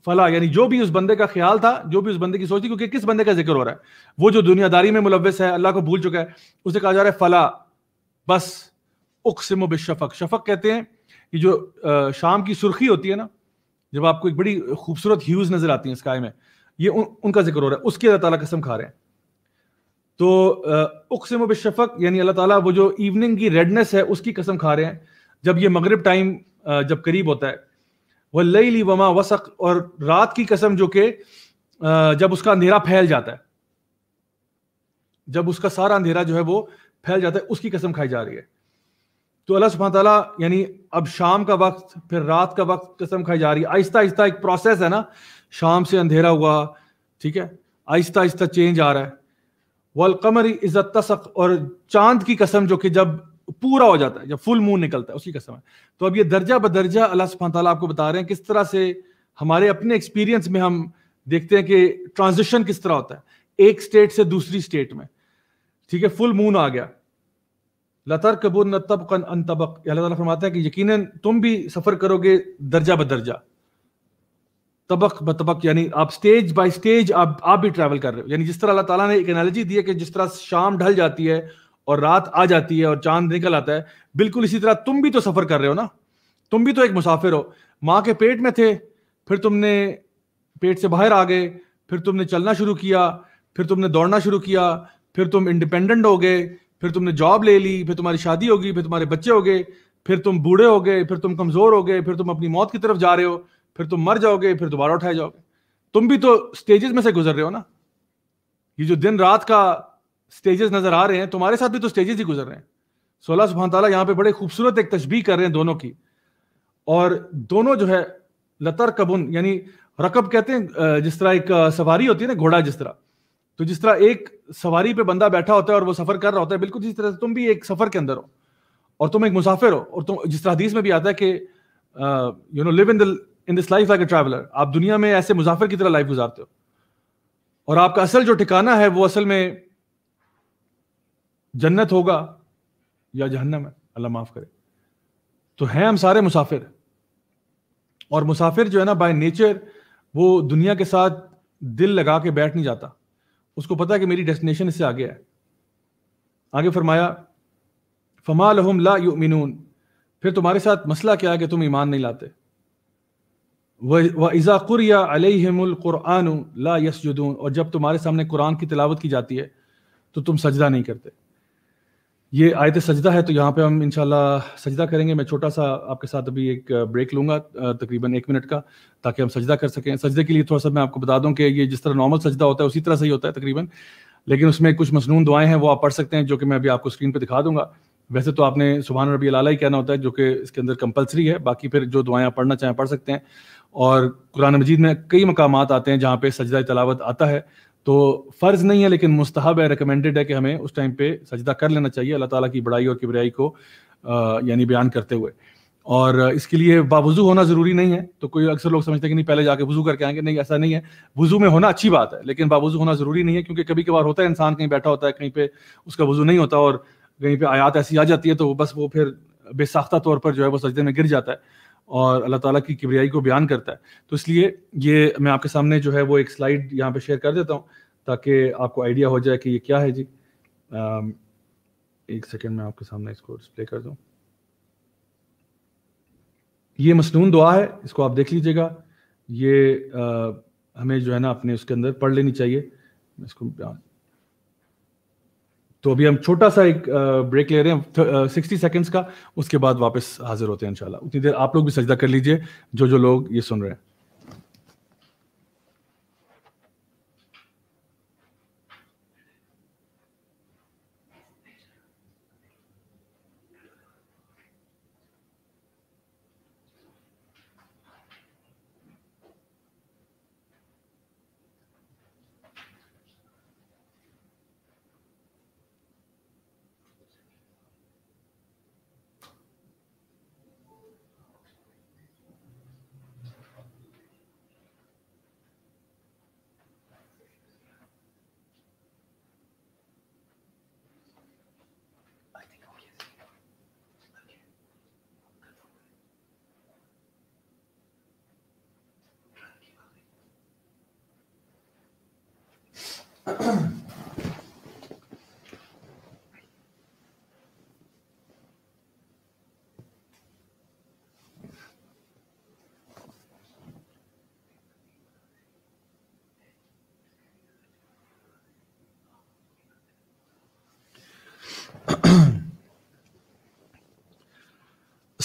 फला यानी जो भी उस बंदे का ख्याल था जो भी उस बंदे की सोच थी क्योंकि किस बंदे का जिक्र हो रहा है वो जो दुनियादारी में मुलविस है अल्लाह को भूल चुका है उसे कहा जा रहा है फला बस उकसम बिशफक शफक कहते हैं कि जो शाम की सुर्खी होती है ना जब आपको एक बड़ी खूबसूरत ह्यूज नजर आती है स्काई में ये उन, उनका जिक्र हो रहा है उसकी अल्लाह तला कसम खा रहे हैं तो उकसम बिशफक यानी अल्लाह ताला वो जो इवनिंग की रेडनेस है उसकी कसम खा रहे हैं जब ये मगरब टाइम जब करीब होता है वह लई ली वमा वसक और रात की कसम जो कि जब उसका अंधेरा फैल जाता है जब उसका सारा अंधेरा जो है वो फैल जाता है उसकी कसम खाई जा रही है तो अल्लाह सुबह तला यानी अब शाम का वक्त फिर रात का वक्त कसम खाई जा रही है आहिस्ता आहिस्ता एक प्रोसेस है ना शाम से अंधेरा हुआ ठीक है आहिस्ता आहिस्ता चेंज आ रहा है वल कमर इज्जत तसक और चांद की कसम जो कि जब पूरा हो जाता है जब फुल मून निकलता है उसकी कसम है तो अब ये दर्जा बदर्जा अल्लाह सुबह ताला आपको बता रहे हैं किस तरह से हमारे अपने एक्सपीरियंस में हम देखते हैं कि ट्रांजिशन किस तरह होता है एक स्टेट से दूसरी स्टेट में ठीक है फुल मून आ गया लतर कबूर न तबकन अन तबक अल्लाह ताला फरमाते हैं कि यकीनन तुम भी सफर करोगे दर्जा बदर्जा तबक ब तबक यानी आप स्टेज बाय स्टेज आप आप भी ट्रैवल कर रहे हो यानी जिस तरह अल्लाह ताला ने एक एनालॉजी दी है कि जिस तरह शाम ढल जाती है और रात आ जाती है और चांद निकल आता है बिल्कुल इसी तरह तुम भी तो सफर कर रहे हो ना तुम भी तो एक मुसाफिर हो माँ के पेट में थे फिर तुमने पेट से बाहर आ गए फिर तुमने चलना शुरू किया फिर तुमने दौड़ना शुरू किया फिर तुम इंडिपेंडेंट हो गए फिर तुमने जॉब ले ली फिर तुम्हारी शादी होगी फिर तुम्हारे बच्चे हो गए फिर तुम बूढ़े हो गए फिर तुम कमज़ोर हो गए फिर तुम अपनी मौत की तरफ जा रहे हो फिर तुम मर जाओगे फिर दोबारा उठाए जाओगे तुम भी तो स्टेजेस में से गुजर रहे हो ना ये जो दिन रात का स्टेजेस नजर आ रहे हैं तुम्हारे साथ भी तो स्टेजेस ही गुजर रहे हैं सोलह सुबह तला यहाँ पे बड़े खूबसूरत एक तस्वीर कर रहे हैं दोनों की और दोनों जो है लतर कबुन यानी रकब कहते हैं जिस तरह एक सवारी होती है ना घोड़ा जिस तरह तो जिस तरह एक सवारी पे बंदा बैठा होता है और वो सफर कर रहा होता है बिल्कुल जिस तरह से तुम भी एक सफर के अंदर हो और तुम एक मुसाफिर हो और तुम जिस तरह हदीस में भी आता है कि you know live in the in this life like a traveller आप दुनिया में ऐसे मुसाफिर की तरह लाइफ गुजारते हो और आपका असल जो ठिकाना है वो असल में जन्नत होगा या जहन्नम है अल्लाह माफ करे तो हैं हम सारे मुसाफिर और मुसाफिर जो है ना बाय नेचर वो दुनिया के साथ दिल लगा के बैठ नहीं जाता उसको पता है कि मेरी डेस्टिनेशन इससे आगे है आगे फरमाया फमा लहम ला यू फिर तुम्हारे साथ मसला क्या है कि तुम ईमान नहीं लाते वज़ा कुरिया कुरआन ला यसजुदून और जब तुम्हारे सामने कुरान की तिलावत की जाती है तो तुम सजदा नहीं करते ये आयत सजदा है तो यहाँ पे हम इनशाला सजदा करेंगे मैं छोटा सा आपके साथ अभी एक ब्रेक लूंगा तकरीबन एक मिनट का ताकि हम सजदा कर सकें सजदे के लिए थोड़ा सा मैं आपको बता दूँ कि ये जिस तरह नॉर्मल सजदा होता है उसी तरह से ही होता है तकरीबन लेकिन उसमें कुछ मसनून दुआएं हैं वो आप पढ़ सकते हैं जो कि मैं अभी आपको स्क्रीन पर दिखा दूंगा वैसे तो आपने सुबह रबी अला ही कहना होता है जो कि इसके अंदर कंपलसरी है बाकी फिर जो दुआएं आप पढ़ना चाहें पढ़ सकते हैं और कुरान मजीद में कई मकाम आते हैं जहाँ पे सजदा तलावत आता है तो फ़र्ज़ नहीं है लेकिन मुस्तहब है रिकमेंडेड है कि हमें उस टाइम पे सजदा कर लेना चाहिए अल्लाह ताला की बड़ाई और किबरियाई को यानी बयान करते हुए और इसके लिए बावजू होना ज़रूरी नहीं है तो कोई अक्सर लोग समझते हैं कि नहीं पहले जाके वजू करके आएंगे नहीं ऐसा नहीं है वजू में होना अच्छी बात है लेकिन बावजू होना ज़रूरी नहीं है क्योंकि कभी कभार होता है इंसान कहीं बैठा होता है कहीं पर उसका वजू नहीं होता और कहीं पर आयात ऐसी आ जाती है तो बस वो फिर बेसाख्ता तौर पर जो है वो सजदे में गिर जाता है और अल्लाह ताला की किबरियाई को बयान करता है तो इसलिए ये मैं आपके सामने जो है वो एक स्लाइड यहाँ पे शेयर कर देता हूँ ताकि आपको आइडिया हो जाए कि ये क्या है जी एक सेकेंड में आपके सामने इसको डिस्प्ले कर दूँ ये मसनून दुआ है इसको आप देख लीजिएगा ये आ, हमें जो है ना अपने उसके अंदर पढ़ लेनी चाहिए इसको तो अभी हम छोटा सा एक ब्रेक ले रहे हैं सिक्सटी सेकेंड्स का उसके बाद वापस हाजिर होते हैं इंशाल्लाह उतनी देर आप लोग भी सजदा कर लीजिए जो जो लोग ये सुन रहे हैं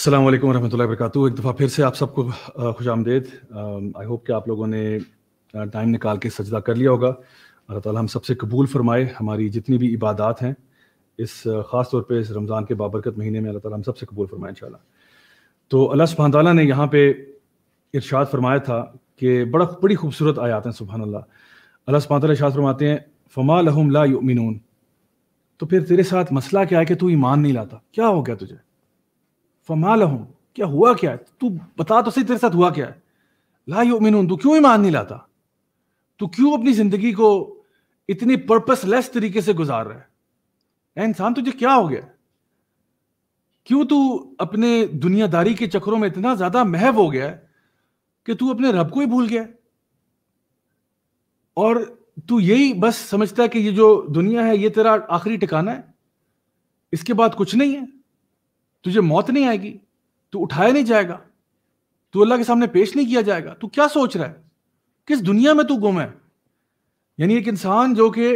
अल्लाम वरहमल वर्क एक दफ़ा फिर से आप सबको खुश आमदेद आई होप कि आप लोगों ने टाइम निकाल के सजदा कर लिया होगा अल्लाह ताला हम सबसे कबूल फरमाए हमारी जितनी भी इबादत हैं इस ख़ास तौर पे इस रमज़ान के बाबरकत महीने में अल्लाह ताला हम सबसे कबूल फरमाए इन तो अल्लाह सुबह ताली ने यहाँ पे इरशाद फरमाया था कि बड़ा बड़ी खूबसूरत आयात हैं सुबहान अल्लाह अल्लाह सुबह ताली इरशाद फरमाते हैं फमा लहम ला युमिनून तो फिर तेरे साथ मसला क्या है कि तू ईमान नहीं लाता क्या हो गया तुझे फमा लहू क्या हुआ क्या तू बता तो सही तेरे साथ हुआ क्या है ला युमिनून तू क्यों ईमान नहीं लाता तू क्यों अपनी जिंदगी को इतनी पर्पस लेस तरीके से गुजार रहा है इंसान तुझे क्या हो गया क्यों तू अपने दुनियादारी के चक्रों में इतना ज्यादा महव हो गया कि तू अपने रब को ही भूल गया और तू यही बस समझता है कि ये जो दुनिया है ये तेरा आखिरी टिकाना है इसके बाद कुछ नहीं है तुझे मौत नहीं आएगी तू उठाया नहीं जाएगा तू अल्लाह के सामने पेश नहीं किया जाएगा तू क्या सोच रहा है किस दुनिया में तू गुम है यानी एक इंसान जो कि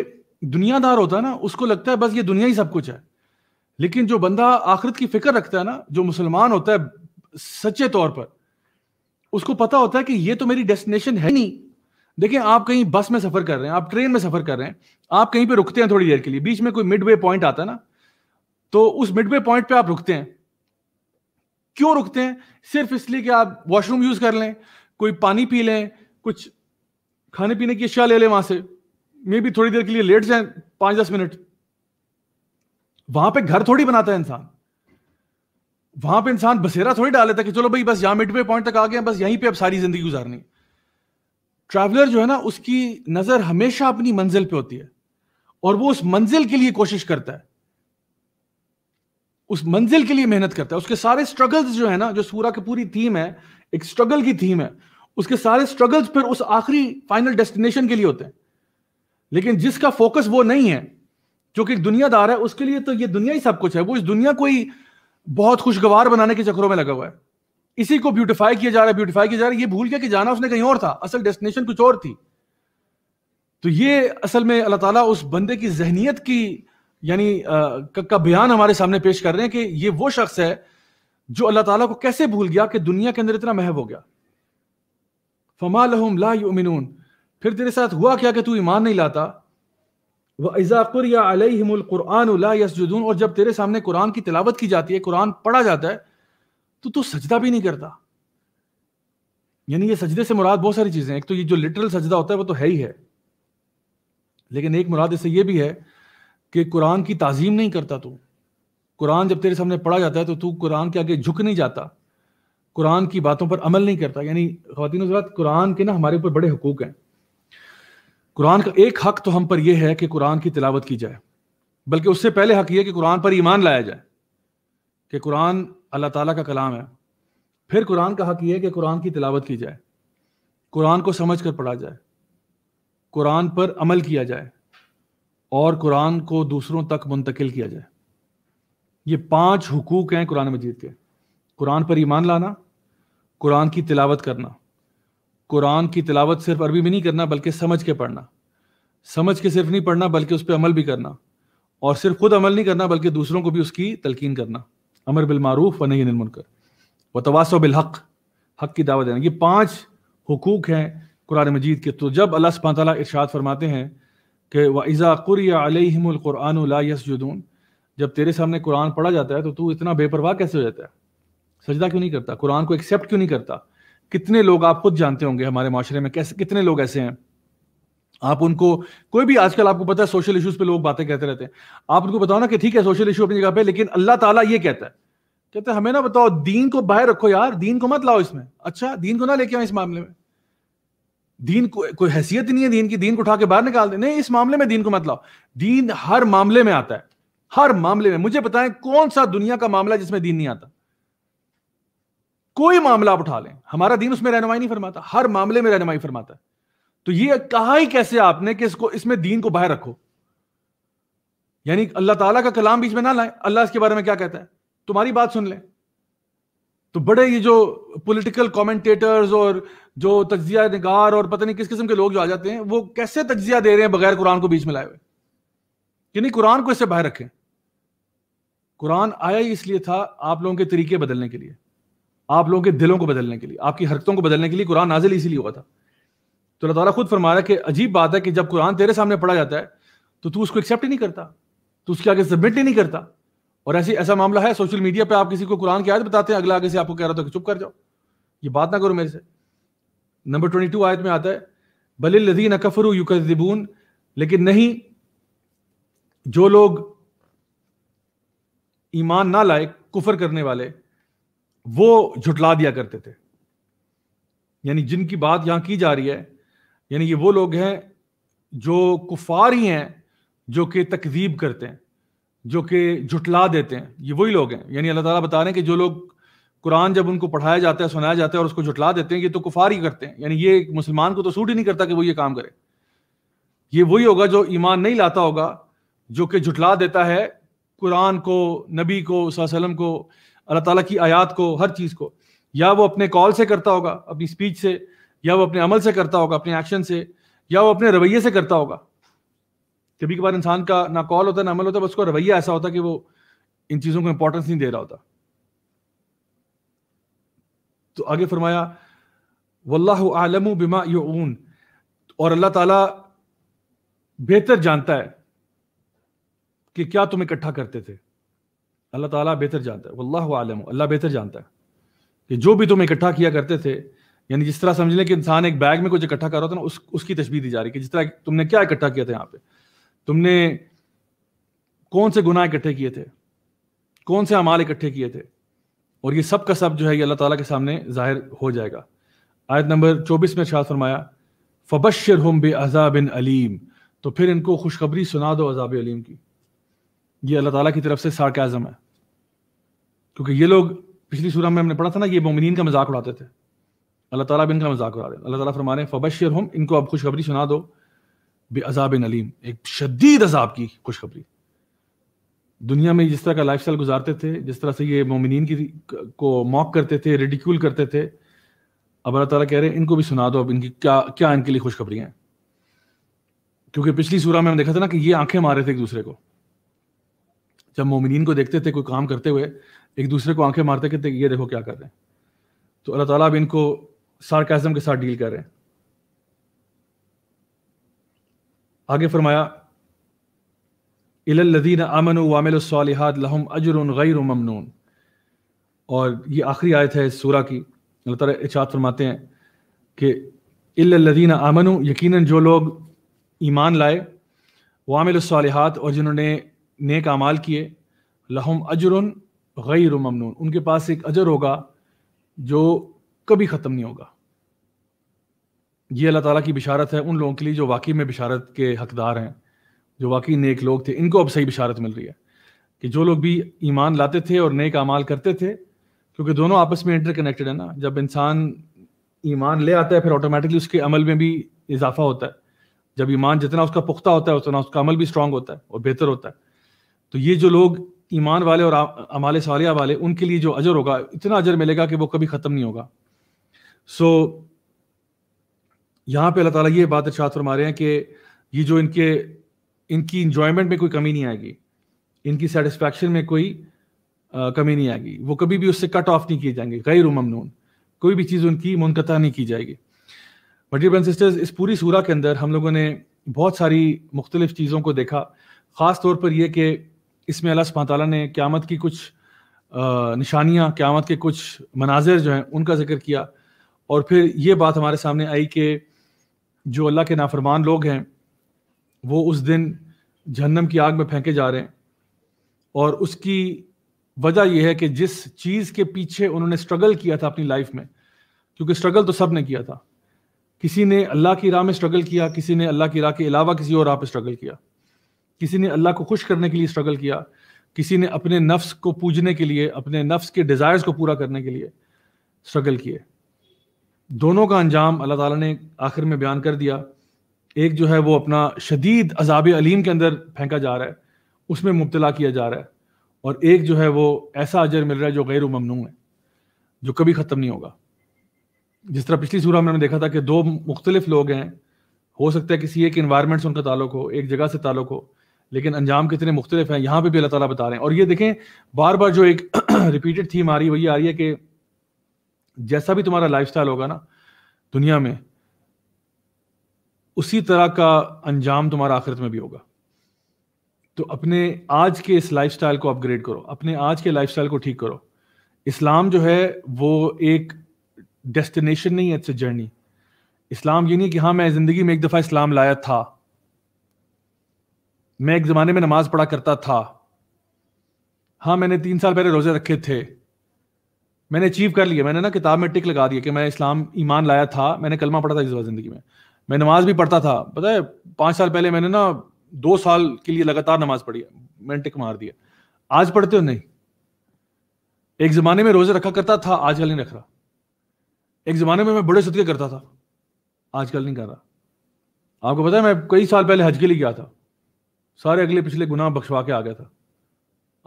दुनियादार होता है ना उसको लगता है बस ये दुनिया ही सब कुछ है लेकिन जो बंदा आखिरत की फिक्र रखता है ना जो मुसलमान होता है सच्चे तौर पर उसको पता होता है कि ये तो मेरी डेस्टिनेशन है नहीं देखिए आप कहीं बस में सफर कर रहे हैं आप ट्रेन में सफर कर रहे हैं आप कहीं पे रुकते हैं थोड़ी देर के लिए बीच में कोई मिड वे पॉइंट आता है ना तो उस मिड वे पॉइंट पे आप रुकते हैं क्यों रुकते हैं सिर्फ इसलिए कि आप वॉशरूम यूज कर लें कोई पानी पी लें कुछ खाने पीने की अशिया ले लें वहां से मे भी थोड़ी देर के लिए लेट जाए पांच दस मिनट वहां पे घर थोड़ी बनाता है इंसान वहां पे इंसान बसेरा थोड़ी डाल लेता है कि चलो भाई बस यहां मिड पॉइंट तक आ गए बस यहीं पे अब सारी जिंदगी गुजारनी ट्रैवलर जो है ना उसकी नजर हमेशा अपनी मंजिल पे होती है और वो उस मंजिल के लिए कोशिश करता है उस मंजिल के लिए मेहनत करता है उसके सारे स्ट्रगल्स जो है ना जो सूरा की पूरी थीम है एक स्ट्रगल की थीम है उसके सारे स्ट्रगल्स फिर उस आखिरी फाइनल डेस्टिनेशन के लिए होते हैं लेकिन जिसका फोकस वो नहीं है जो कि दुनियादार है उसके लिए तो ये दुनिया ही सब कुछ है वो इस दुनिया को ही बहुत खुशगवार बनाने के चक्रों में लगा हुआ है इसी को ब्यूटिफाई किया जा रहा है ब्यूटिफाई किया जा रहा है ये भूल गया कि जाना उसने कहीं और था असल डेस्टिनेशन कुछ और थी तो ये असल में अल्लाह ताला उस बंदे की जहनीत की यानी का बयान हमारे सामने पेश कर रहे हैं कि ये वो शख्स है जो अल्लाह ताला को कैसे भूल गया कि दुनिया के अंदर इतना महव हो गया फमा लहुम ला युमिनून फिर तेरे साथ हुआ क्या कि तू ईमान नहीं लाता वह इजाकुर या ला यसजुदून और जब तेरे सामने कुरान की तिलावत की जाती है कुरान पढ़ा जाता है तो तू सजदा भी नहीं करता यानी ये सजदे से मुराद बहुत सारी चीज़ें हैं एक तो ये जो लिटरल सजदा होता है वो तो है ही है लेकिन एक मुराद इससे ये भी है कि कुरान की ताजीम नहीं करता तू कुरान जब तेरे सामने पढ़ा जाता है तो तू कुरान के आगे झुक नहीं जाता कुरान की बातों पर अमल नहीं करता यानी खातिन कुरान के ना हमारे ऊपर बड़े हकूक हैं कुरान का एक हक तो हम पर यह है कि कुरान की तिलावत की जाए बल्कि उससे पहले हक यह कि कुरान पर ईमान लाया जाए कि कुरान अल्लाह ताला का कलाम है फिर कुरान का हक यह है कि कुरान की तिलावत की जाए कुरान को समझ कर पढ़ा जाए कुरान पर अमल किया जाए और कुरान को दूसरों तक मुंतकिल किया जाए ये पांच हुकूक हैं कुरान मजीद के कुरान पर ईमान लाना कुरान की तिलावत करना कुरान की तिलावत सिर्फ अरबी में नहीं करना बल्कि समझ के पढ़ना समझ के सिर्फ नहीं पढ़ना बल्कि उस पर अमल भी करना और सिर्फ खुद अमल नहीं करना बल्कि दूसरों को भी उसकी तलकीन करना अमर बिलमारूफ नहीं मुनकर व तवासो बिलहक हक की दावत देना ये पांच हुकूक हैं कुरान मजीद के तो जब अल्लाह सुबह तला इर्शाद फरमाते हैं कि वज़ा कुरान ला यसजुदून जब तेरे सामने कुरान पढ़ा जाता है तो तू इतना बेपरवाह कैसे हो जाता है सजदा क्यों नहीं करता कुरान को एक्सेप्ट क्यों नहीं करता कितने लोग आप खुद जानते होंगे हमारे माशरे में कैसे कितने लोग ऐसे हैं आप उनको कोई भी आजकल आपको पता है सोशल इश्यूज पे लोग बातें कहते रहते हैं आप उनको बताओ ना कि ठीक है सोशल इशू अपनी जगह पे लेकिन अल्लाह ताला ये कहता है कहते हैं हमें ना बताओ दीन को बाहर रखो यार दीन को मत लाओ इसमें अच्छा दीन को ना लेके आओ इस मामले में दीन को कोई हैसियत नहीं है दीन की दीन को उठा के बाहर निकाल दे नहीं इस मामले में दीन को मत लाओ दीन हर मामले में आता है हर मामले में मुझे बताएं कौन सा दुनिया का मामला जिसमें दीन नहीं आता कोई मामला आप उठा लें हमारा दीन उसमें रहनुमाई नहीं फरमाता हर मामले में रहनुमाई फरमाता है तो ये कहा ही कैसे आपने कि इसको इसमें दीन को बाहर रखो यानी अल्लाह ताला का कलाम बीच में ना लाए अल्लाह इसके बारे में क्या कहता है तुम्हारी बात सुन लें तो बड़े ये जो पॉलिटिकल कमेंटेटर्स और जो तजिया निगार और पता नहीं किस किस्म के लोग जो आ जाते हैं वो कैसे तजिया दे रहे हैं बगैर कुरान को बीच में लाए हुए कि नहीं कुरान को इससे बाहर रखें कुरान आया ही इसलिए था आप लोगों के तरीके बदलने के लिए आप लोगों के दिलों को बदलने के लिए आपकी हरकतों को बदलने के लिए कुरान नाजिल इसीलिए हुआ था तो अल्लाह तला खुद फरमा रहा है कि अजीब बात है कि जब कुरान तेरे सामने पढ़ा जाता है तो तू उसको एक्सेप्ट ही नहीं करता तू उसके आगे सबमिट ही नहीं करता और ऐसी ऐसा मामला है सोशल मीडिया पे आप किसी को कुरान की आयत बताते हैं अगला आगे से आपको कह रहा था कि चुप कर जाओ ये बात ना करो मेरे से नंबर ट्वेंटी टू आयत में आता है बलि लदीन अकफर युकदिबून लेकिन नहीं जो लोग ईमान ना लाए कुफर करने वाले वो झुटला दिया करते थे यानी जिनकी बात यहां की जा रही है यानी ये वो लोग हैं जो कुफार ही हैं जो कि तकदीब करते हैं जो कि जुटला देते हैं ये वही लोग हैं यानी अल्लाह ताला बता रहे हैं कि जो लोग कुरान जब उनको पढ़ाया जाता है सुनाया जाता है और उसको जुटला देते हैं ये तो कुफार ही करते हैं यानी ये मुसलमान को तो सूट ही नहीं करता कि वो ये काम करे ये वही होगा जो ईमान नहीं लाता होगा जो कि जुटला देता है कुरान को नबी को सलम को अल्लाह ताला की आयात को हर चीज़ को या वो अपने कॉल से करता होगा अपनी स्पीच से या वो अपने अमल से करता होगा अपने एक्शन से या वो अपने रवैये से करता होगा कभी कभार इंसान का ना कॉल होता है ना अमल होता है बस उसका रवैया ऐसा होता है कि वो इन चीज़ों को इंपॉर्टेंस नहीं दे रहा होता तो आगे फरमाया वल्लाह आलम बिमा यून और अल्लाह ताला बेहतर जानता है कि क्या तुम इकट्ठा करते थे अल्लाह ताला बेहतर जानता है वल्लाह आलम अल्लाह बेहतर जानता है कि जो भी तुम इकट्ठा किया करते थे यानी जिस तरह समझ लें कि इंसान एक बैग में कुछ इकट्ठा कर रहा था ना उस उसकी तस्वीर दी जा रही है कि जिस तरह तुमने क्या इकट्ठा किया था यहाँ पे तुमने कौन से गुनाह इकट्ठे किए थे कौन से अमाल इकट्ठे किए थे और ये सब का सब जो है ये अल्लाह ताला के सामने जाहिर हो जाएगा आयत नंबर 24 में शाद फरमाया फ़बशर हम बे अजाबिन अलीम तो फिर इनको खुशखबरी सुना दो अजाब अलीम की ये अल्लाह ताला की तरफ से आजम है क्योंकि ये लोग पिछली सूरह में हमने पढ़ा था ना ये मोमिन का मजाक उड़ाते थे अल्लाह ताला भी इनका मजाक उड़ा रहे अल्लाह ताला फरमा रहे फ़बशर हम इनको अब खुशखबरी सुना दो बेअजाब नलीम एक शदीद अजाब की खुशखबरी दुनिया में जिस तरह का लाइफ गुजारते थे जिस तरह से ये मोमिन की को मॉक करते थे रेडिक्यूल करते थे अब अल्लाह ताला कह रहे हैं इनको भी सुना दो अब इनकी क्या क्या इनके लिए खुशखबरी है क्योंकि पिछली सूरह में हम देखा था ना कि ये आंखें मारे थे एक दूसरे को जब मोमिन को देखते थे कोई काम करते हुए एक दूसरे को आंखें मारते थे ये देखो क्या कर रहे हैं तो अल्लाह ताला अब इनको सार्काजम के साथ डील कर रहे हैं आगे फरमाया इलल्लदीन अमन वामिलहाद लहम अजर गैर ममनून और ये आखिरी आयत है इस सूरा की अल्लाह ताला इचात फरमाते हैं कि इल्लल्लदीन आमनु यकीनन जो लोग ईमान लाए वामिलसालिहात और जिन्होंने नेक अमाल किए लहम अजर गैर ममनून उनके पास एक अजर होगा जो कभी ख़त्म नहीं होगा ये अल्लाह ताला की बिशारत है उन लोगों के लिए जो वाकई में बिशारत के हकदार हैं जो वाकई नेक लोग थे इनको अब सही बिशारत मिल रही है कि जो लोग भी ईमान लाते थे और नेक अमाल करते थे क्योंकि दोनों आपस में इंटर कनेक्टेड है ना जब इंसान ईमान ले आता है फिर ऑटोमेटिकली उसके अमल में भी इजाफा होता है जब ईमान जितना उसका पुख्ता होता है उतना उसका अमल भी स्ट्रांग होता है और बेहतर होता है तो ये जो लोग ईमान वाले और अमाल सालिया वाले उनके लिए जो अजर होगा इतना अजर मिलेगा कि वो कभी ख़त्म नहीं होगा सो so, यहाँ पे अल्लाह ताला ये बात इर्शाद फरमा रहे हैं कि ये जो इनके इनकी इंजॉयमेंट में कोई कमी नहीं आएगी इनकी सेटिस्फैक्शन में कोई आ, कमी नहीं आएगी वो कभी भी उससे कट ऑफ नहीं किए जाएंगे गैर ममनून कोई भी चीज़ उनकी मुनकता नहीं की जाएगी मटी बन सिस्टर्स इस पूरी सूरह के अंदर हम लोगों ने बहुत सारी मुख्तलिफ चीज़ों को देखा ख़ास तौर पर यह कि इसमें अल्लाह सुबह ने क़्यामत की कुछ निशानियाँ क़्यामत के कुछ मनाजिर जो हैं उनका जिक्र किया और फिर ये बात हमारे सामने आई कि जो अल्लाह के नाफरमान लोग हैं वो उस दिन जहन्नम की आग में फेंके जा रहे हैं और उसकी वजह यह है कि जिस चीज़ के पीछे उन्होंने स्ट्रगल किया था अपनी लाइफ में क्योंकि स्ट्रगल तो सब ने किया था किसी ने अल्लाह की राह में स्ट्रगल किया किसी ने अल्लाह की राह के अलावा किसी और राह पर स्ट्रगल किया किसी ने अल्लाह को खुश करने के लिए स्ट्रगल किया किसी ने अपने नफ्स को पूजने के लिए अपने नफ्स के डिज़ायर्स को पूरा करने के लिए स्ट्रगल किए दोनों का अंजाम अल्लाह ताला ने आखिर में बयान कर दिया एक जो है वो अपना शदीद अजाब अलीम के अंदर फेंका जा रहा है उसमें मुबतला किया जा रहा है और एक जो है वो ऐसा अजर मिल रहा है जो गैर ममनू है जो कभी ख़त्म नहीं होगा जिस तरह पिछली सूरह में हमने देखा था कि दो मुख्तलिफ लोग हैं हो सकता है किसी एक इन्वायरमेंट से उनका ताल्लुक हो एक जगह से ताल्लुक हो लेकिन अंजाम कितने मुख्तलिफ हैं यहाँ पे भी अल्लाह ताला बता रहे हैं और ये देखें बार बार जो एक रिपीटेड थीम आ रही है वही आ रही है कि जैसा भी तुम्हारा लाइफ होगा ना दुनिया में उसी तरह का अंजाम तुम्हारा आखिरत में भी होगा तो अपने आज के इस लाइफस्टाइल को अपग्रेड करो अपने आज के लाइफस्टाइल को ठीक करो इस्लाम जो है वो एक डेस्टिनेशन नहीं है इट्स जर्नी इस्लाम ये नहीं कि हाँ मैं ज़िंदगी में एक दफ़ा इस्लाम लाया था मैं एक ज़माने में नमाज़ पढ़ा करता था हाँ मैंने तीन साल पहले रोज़े रखे थे मैंने अचीव कर लिया मैंने ना किताब में टिक लगा दिया कि मैं इस्लाम ईमान लाया था मैंने कलमा पढ़ा था इस बार ज़िंदगी में मैं नमाज भी पढ़ता था पता है पांच साल पहले मैंने ना दो साल के लिए लगातार नमाज पढ़ी मैंने टिक मार दिया आज पढ़ते हो नहीं एक ज़माने में रोज़े रखा करता था आजकल नहीं रख रहा एक ज़माने में मैं बड़े सदके करता था आजकल नहीं कर रहा आपको पता है मैं कई साल पहले हज के लिए गया था सारे अगले पिछले गुनाह बख्शवा के आ गया था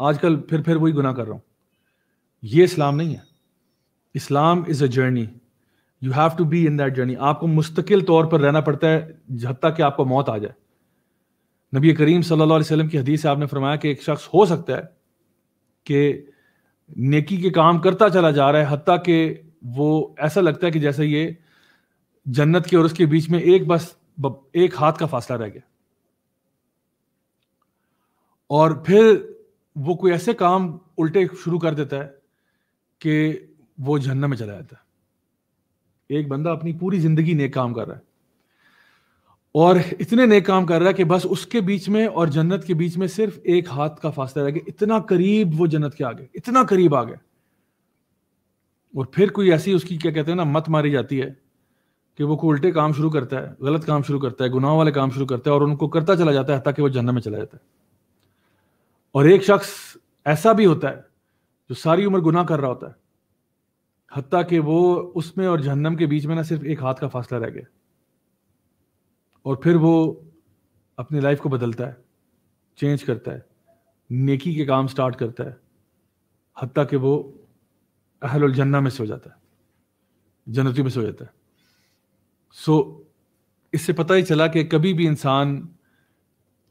आजकल फिर फिर वही गुनाह कर रहा हूँ ये इस्लाम नहीं है Islam is a journey you have to be in that journey आपको मुस्तकिल तौर पर रहना पड़ता है जब तक कि आपको मौत आ जाए नबी करीम सल्लल्लाहु अलैहि वसल्लम की हदीस से आपने फरमाया कि एक शख्स हो सकता है कि नेकी के काम करता चला जा रहा है हती कि वो ऐसा लगता है कि जैसे ये जन्नत के और उसके बीच में एक बस एक हाथ का फासला रह गया और फिर वो कोई ऐसे काम उल्टे शुरू कर देता है कि वो जहन्नम में चला जाता है एक बंदा अपनी पूरी जिंदगी नेक काम कर रहा है और इतने नेक काम कर रहा है कि बस उसके बीच में और जन्नत के बीच में सिर्फ एक हाथ का फासला रह गया इतना करीब वो जन्नत के आगे इतना करीब आ गए और फिर कोई ऐसी उसकी क्या कहते हैं ना मत मारी जाती है कि वो कोई उल्टे काम शुरू करता है गलत काम शुरू करता है गुनाह वाले काम शुरू करता है और उनको करता चला जाता है ताकि वो जन्नत में चला जाता है और एक शख्स ऐसा भी होता है जो सारी उम्र गुनाह कर रहा होता है हती कि वो उसमें और जहन्नम के बीच में ना सिर्फ एक हाथ का फासला रह गया और फिर वो अपनी लाइफ को बदलता है चेंज करता है नेकी के काम स्टार्ट करता है हती कि वो अहल जन्ना में सो जाता है जन्नती में सो जाता है सो इससे पता ही चला कि कभी भी इंसान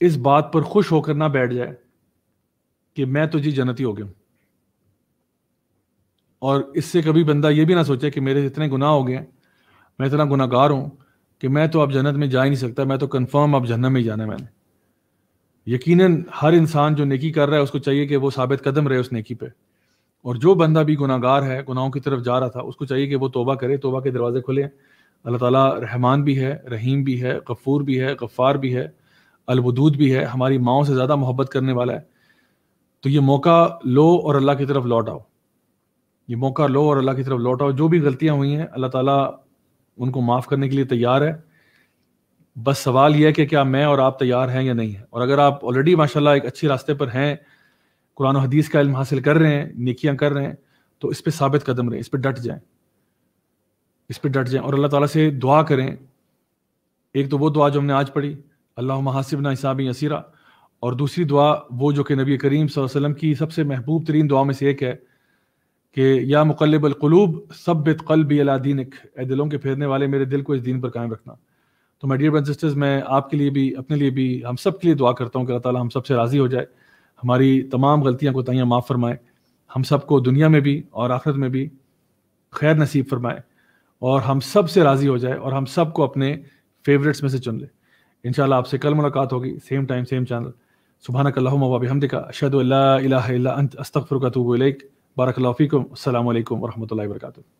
इस बात पर खुश होकर ना बैठ जाए कि मैं तो जी जन्नती हो गया हूं और इससे कभी बंदा ये भी ना सोचे कि मेरे इतने गुनाह हो गए हैं मैं इतना गुनाहगार हूँ कि मैं तो अब जन्नत में जा ही नहीं सकता मैं तो कन्फर्म अब जन्नत में ही जाना है मैंने यकीन हर इंसान जो नेकी कर रहा है उसको चाहिए कि वो साबित कदम रहे उस नेकी पे और जो बंदा भी गुनागार है गुनाहों की तरफ जा रहा था उसको चाहिए कि वो तोबा करे तोबा के दरवाजे खुले अल्लाह ताला रहमान भी है रहीम भी है गफूर भी है गफ़ार भी है अलवदूद भी है हमारी माओ से ज़्यादा मोहब्बत करने वाला है तो ये मौका लो और अल्लाह की तरफ लौट आओ ये मौका लो और अल्लाह की तरफ लौटाओ जो भी गलतियां हुई हैं अल्लाह ताला उनको माफ़ करने के लिए तैयार है बस सवाल यह है कि क्या मैं और आप तैयार हैं या नहीं है और अगर आप ऑलरेडी माशाल्लाह एक अच्छे रास्ते पर हैं कुरान हदीस का इल्म हासिल कर रहे हैं नेकियां कर रहे हैं तो इस पर साबित कदम रहें इस पर डट जाए इस पर डट जाए और अल्लाह ताला से दुआ करें एक तो वो दुआ जो हमने आज पढ़ी अल्लाह महासिब ना हिसाब असीरा और दूसरी दुआ वो जो कि नबी करीम वसल्लम की सबसे महबूब तरीन दुआ में से एक है कि या मुकलब अलकलूब सब्बित कल्बी अला दीनक ए दिलों के फेरने वाले मेरे दिल को इस दीन पर कायम रखना तो मैं डियर सिस्टर्स मैं आपके लिए भी अपने लिए भी हम सब के लिए दुआ करता हूँ कि अल्लाह ताली हम सब से राज़ी हो जाए हमारी तमाम गलतियाँ तैयार माफ़ फरमाए हम सबको दुनिया में भी और आखिरत में भी खैर नसीब फरमाए और हम सब से राज़ी हो जाए और हम सबको अपने फेवरेट्स में से चुन ले इन आपसे कल मुलाकात होगी सेम टाइम सेम चैनल सुबह अल्लाह हमदिका अशद अंत अस्तफ़र का तूब बारकल्लाफ़ी को अल्लाम वरहमल वर्का